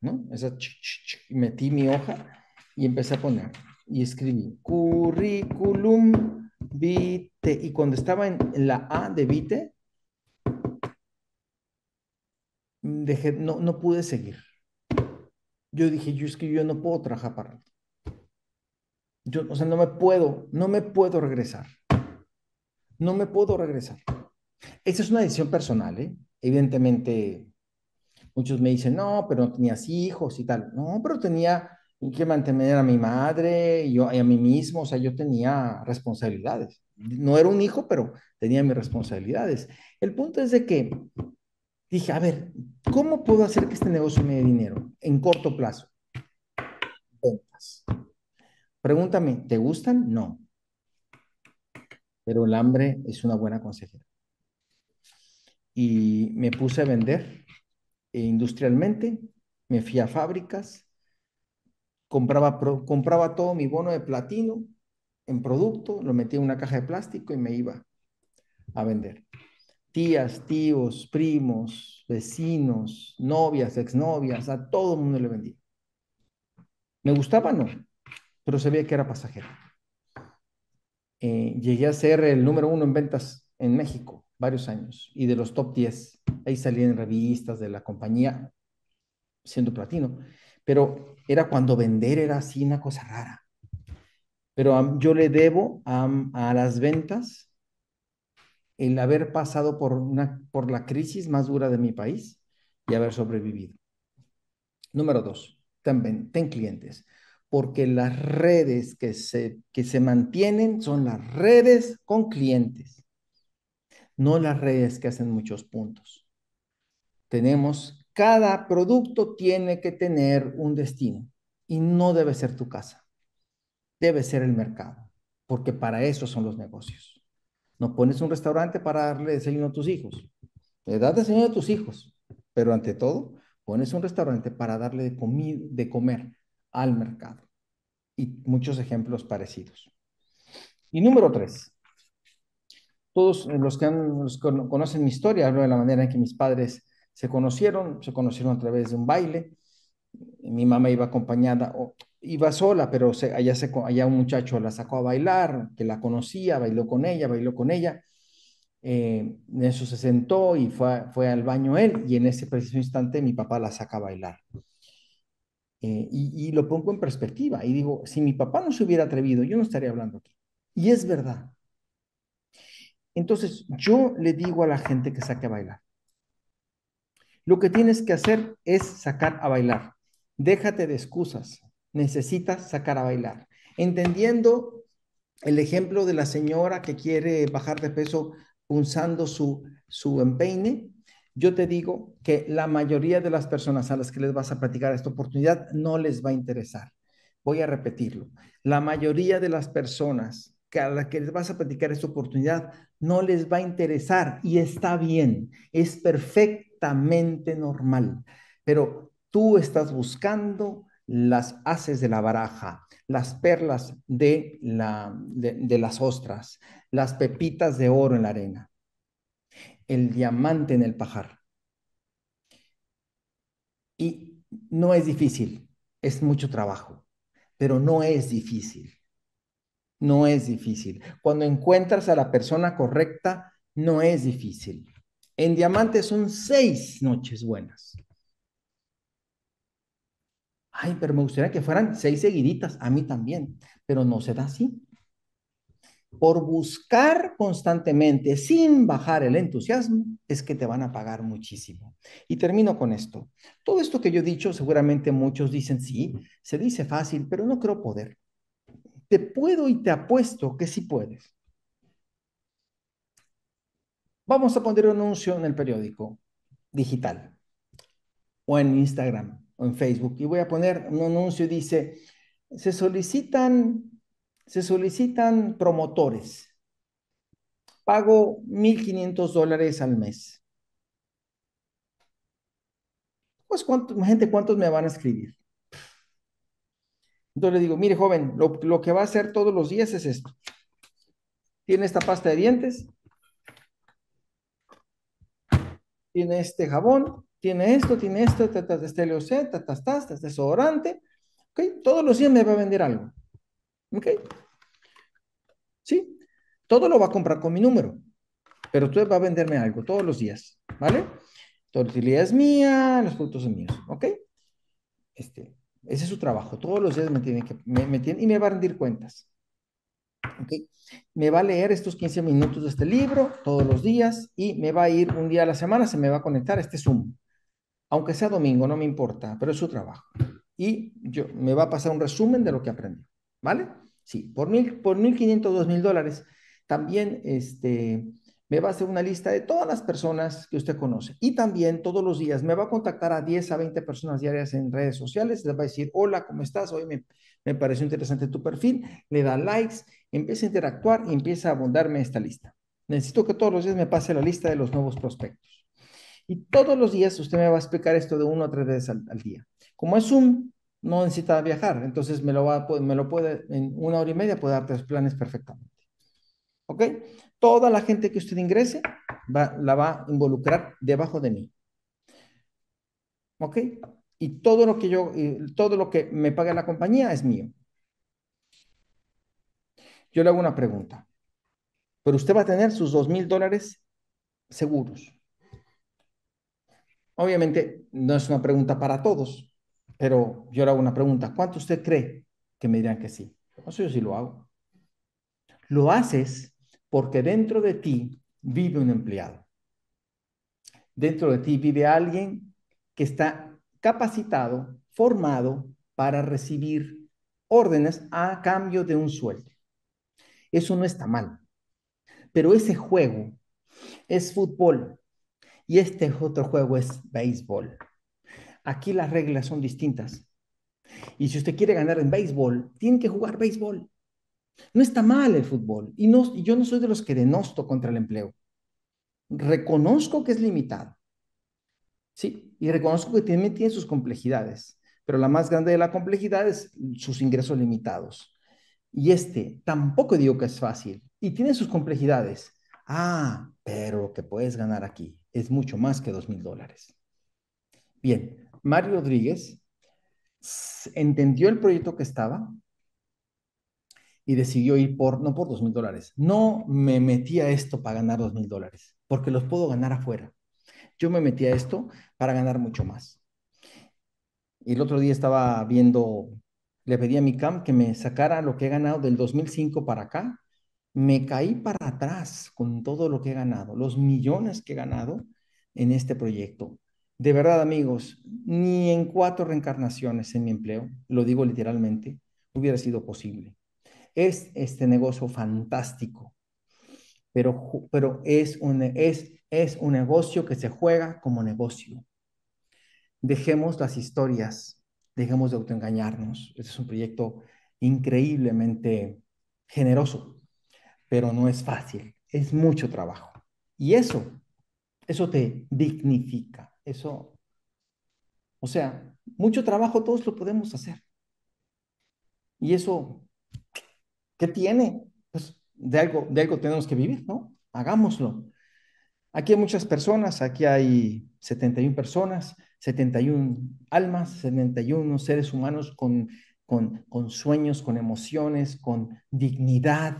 Speaker 2: ¿no? Esa metí mi hoja y empecé a poner. Y escribí, currículum Vite. Y cuando estaba en la A de Vite, dejé, no, no pude seguir. Yo dije, yo es que yo no puedo trabajar para Yo, o sea, no me puedo, no me puedo regresar. No me puedo regresar. Esa es una decisión personal, ¿eh? Evidentemente, muchos me dicen, no, pero no tenías hijos y tal. No, pero tenía que mantener a mi madre y, yo, a mí mismo, o sea, yo tenía responsabilidades. No era un hijo, pero tenía mis responsabilidades. El punto es de que dije, a ver, ¿cómo puedo hacer que este negocio me dé dinero en corto plazo? Pregúntame, ¿te gustan? No. Pero el hambre es una buena consejera. Y me puse a vender e industrialmente, me fui a fábricas, compraba, compraba todo mi bono de platino en producto, lo metía en una caja de plástico y me iba a vender. Tías, tíos, primos, vecinos, novias, exnovias, a todo el mundo le vendía. Me gustaba, no, pero se que era pasajero. Eh, llegué a ser el número uno en ventas en México varios años y de los top 10. Ahí salí en revistas de la compañía siendo platino pero era cuando vender era así una cosa rara. Pero yo le debo a las ventas el haber pasado por, la crisis más dura de mi país y haber sobrevivido. Número dos, también ten clientes, porque las redes que se, que se mantienen son las redes con clientes, no las redes que hacen muchos puntos. Tenemos cada producto tiene que tener un destino y no debe ser tu casa, debe ser el mercado, porque para eso son los negocios. No pones un restaurante para darle desayuno a tus hijos, le das desayuno a tus hijos, pero ante todo pones un restaurante para darle de, de comer al mercado. Y muchos ejemplos parecidos. Y número tres, todos los que, los que conocen mi historia, hablo de la manera en que mis padres se conocieron, se conocieron a través de un baile. Mi mamá iba acompañada, o, iba sola, pero allá, se, un muchacho la sacó a bailar, que la conocía, bailó con ella, bailó con ella. Eh, en eso se sentó y fue, fue al baño él, y en ese preciso instante mi papá la saca a bailar. Eh, y, y, lo pongo en perspectiva y digo, si mi papá no se hubiera atrevido, yo no estaría hablando aquí. Y es verdad. Entonces, yo le digo a la gente que saque a bailar, lo que tienes que hacer es sacar a bailar. Déjate de excusas. Necesitas sacar a bailar. Entendiendo el ejemplo de la señora que quiere bajar de peso punzando su, su empeine, yo te digo que la mayoría de las personas a las que les vas a platicar esta oportunidad no les va a interesar. Voy a repetirlo. La mayoría de las personas a las que les vas a platicar esta oportunidad no les va a interesar y está bien, es perfecto normal, pero tú estás buscando las haces de la baraja, las perlas de, la, de las ostras, las pepitas de oro en la arena, el diamante en el pajar. Y no es difícil, es mucho trabajo, pero no es difícil. No es difícil. Cuando encuentras a la persona correcta, no es difícil. En diamante son seis noches buenas. Ay, pero me gustaría que fueran seis seguiditas, a mí también, pero no se da así. Por buscar constantemente, sin bajar el entusiasmo, es que te van a pagar muchísimo. Y termino con esto. Todo esto que yo he dicho, seguramente muchos dicen, sí, se dice fácil, pero no creo poder. Te puedo y te apuesto que sí puedes. Vamos a poner un anuncio en el periódico digital o en Instagram o en Facebook y voy a poner un anuncio y dice, se solicitan, se solicitan promotores. Pago 1.500 dólares al mes. Pues, gente, ¿cuántos me van a escribir? Entonces le digo, mire joven, lo, lo, que va a hacer todos los días es esto. Tiene esta pasta de dientes, tiene este jabón, tiene esto, tiene esto, tatas de este LOC, tatas, desodorante. ¿Ok? Todos los días me va a vender algo. ¿Ok? ¿Sí? Todo lo va a comprar con mi número, pero tú va a venderme algo todos los días. ¿Vale? Toda utilidad es mía, los productos son míos. ¿Ok? Este, ese es su trabajo. Todos los días me tiene que, me tiene, y me va a rendir cuentas. Me va a leer estos 15 minutos de este libro todos los días y me va a ir un día a la semana, se me va a conectar este Zoom. Aunque sea domingo, no me importa, pero es su trabajo. Y yo, me va a pasar un resumen de lo que aprendió ¿vale? Sí, por, mil, por 1.500, 2.000 dólares. También este, me va a hacer una lista de todas las personas que usted conoce. Y también todos los días me va a contactar a 10 a 20 personas diarias en redes sociales. Les va a decir, hola, ¿cómo estás? Hoy me, me pareció interesante tu perfil. Le da likes empieza a interactuar y empieza a abundarme esta lista. Necesito que todos los días me pase la lista de los nuevos prospectos. Y todos los días usted me va a explicar esto de uno o tres veces al, día. Como es un no necesita viajar, entonces me lo, va, me lo puede, en una hora y media puede dar tres planes perfectamente. ¿Ok? Toda la gente que usted ingrese la va a involucrar debajo de mí. ¿Ok? Y todo lo que yo, todo lo que me paga la compañía es mío. Yo le hago una pregunta, pero usted va a tener sus dos mil dólares seguros. Obviamente no es una pregunta para todos, pero yo le hago una pregunta. ¿Cuánto usted cree que me dirán que sí? sé yo sí lo hago. Lo haces porque dentro de ti vive un empleado. Dentro de ti vive alguien que está capacitado, formado para recibir órdenes a cambio de un sueldo. Eso no está mal. Pero ese juego es fútbol y este otro juego es béisbol. Aquí las reglas son distintas. Y si usted quiere ganar en béisbol, tiene que jugar béisbol. No está mal el fútbol. Y, yo no soy de los que denosto contra el empleo. Reconozco que es limitado. Sí, y reconozco que también tiene sus complejidades. Pero la más grande de las complejidades, sus ingresos limitados. Y este tampoco digo que es fácil y tiene sus complejidades. Ah, pero lo que puedes ganar aquí es mucho más que dos mil dólares. Bien, Mario Rodríguez entendió el proyecto que estaba y decidió ir por, no por dos mil dólares. No me metí a esto para ganar dos mil dólares, porque los puedo ganar afuera. Yo me metí a esto para ganar mucho más. Y el otro día estaba viendo le pedí a mi CAM que me sacara lo que he ganado del 2005 para acá, me caí para atrás con todo lo que he ganado, los millones que he ganado en este proyecto. De verdad, amigos, ni en cuatro reencarnaciones en mi empleo, lo digo literalmente, hubiera sido posible. Es este negocio fantástico, pero, pero es, un, es, es un negocio que se juega como negocio. Dejemos las historias dejemos de autoengañarnos. Este es un proyecto increíblemente generoso, pero no es fácil, es mucho trabajo. Y eso, eso te dignifica, eso, o sea, mucho trabajo todos lo podemos hacer. Y eso, ¿qué tiene? Pues de algo, de algo tenemos que vivir, ¿no? Hagámoslo. Aquí hay muchas personas, aquí hay 71 personas, 71 almas, 71 seres humanos con, con, con sueños, con emociones, con dignidad,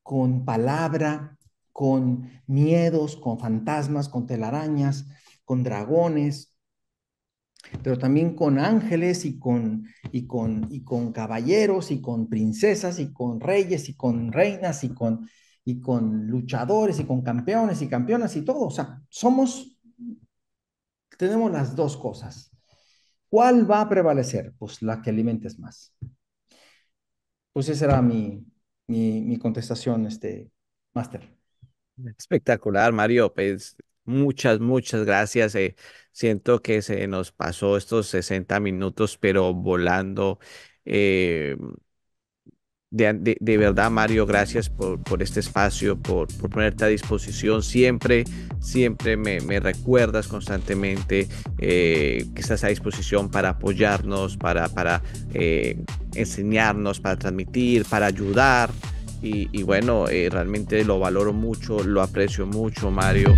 Speaker 2: con palabra, con miedos, con fantasmas, con telarañas, con dragones, pero también con ángeles y con, y con, y con caballeros y con princesas y con reyes y con reinas y con, y con luchadores y con campeones y campeonas y todo. O sea, somos tenemos las dos cosas. ¿Cuál va a prevalecer? Pues la que alimentes más. Pues esa era mi, mi, mi contestación, este, Máster.
Speaker 1: Espectacular, Mario. Pues, muchas, muchas gracias. Eh, siento que se nos pasó estos 60 minutos, pero volando. Eh, de, verdad, Mario, gracias por, este espacio, por, ponerte a disposición. Siempre, siempre me, recuerdas constantemente eh, que estás a disposición para apoyarnos, para, para eh, enseñarnos, para transmitir, para ayudar. Y, bueno, eh, realmente lo valoro mucho, lo aprecio mucho, Mario.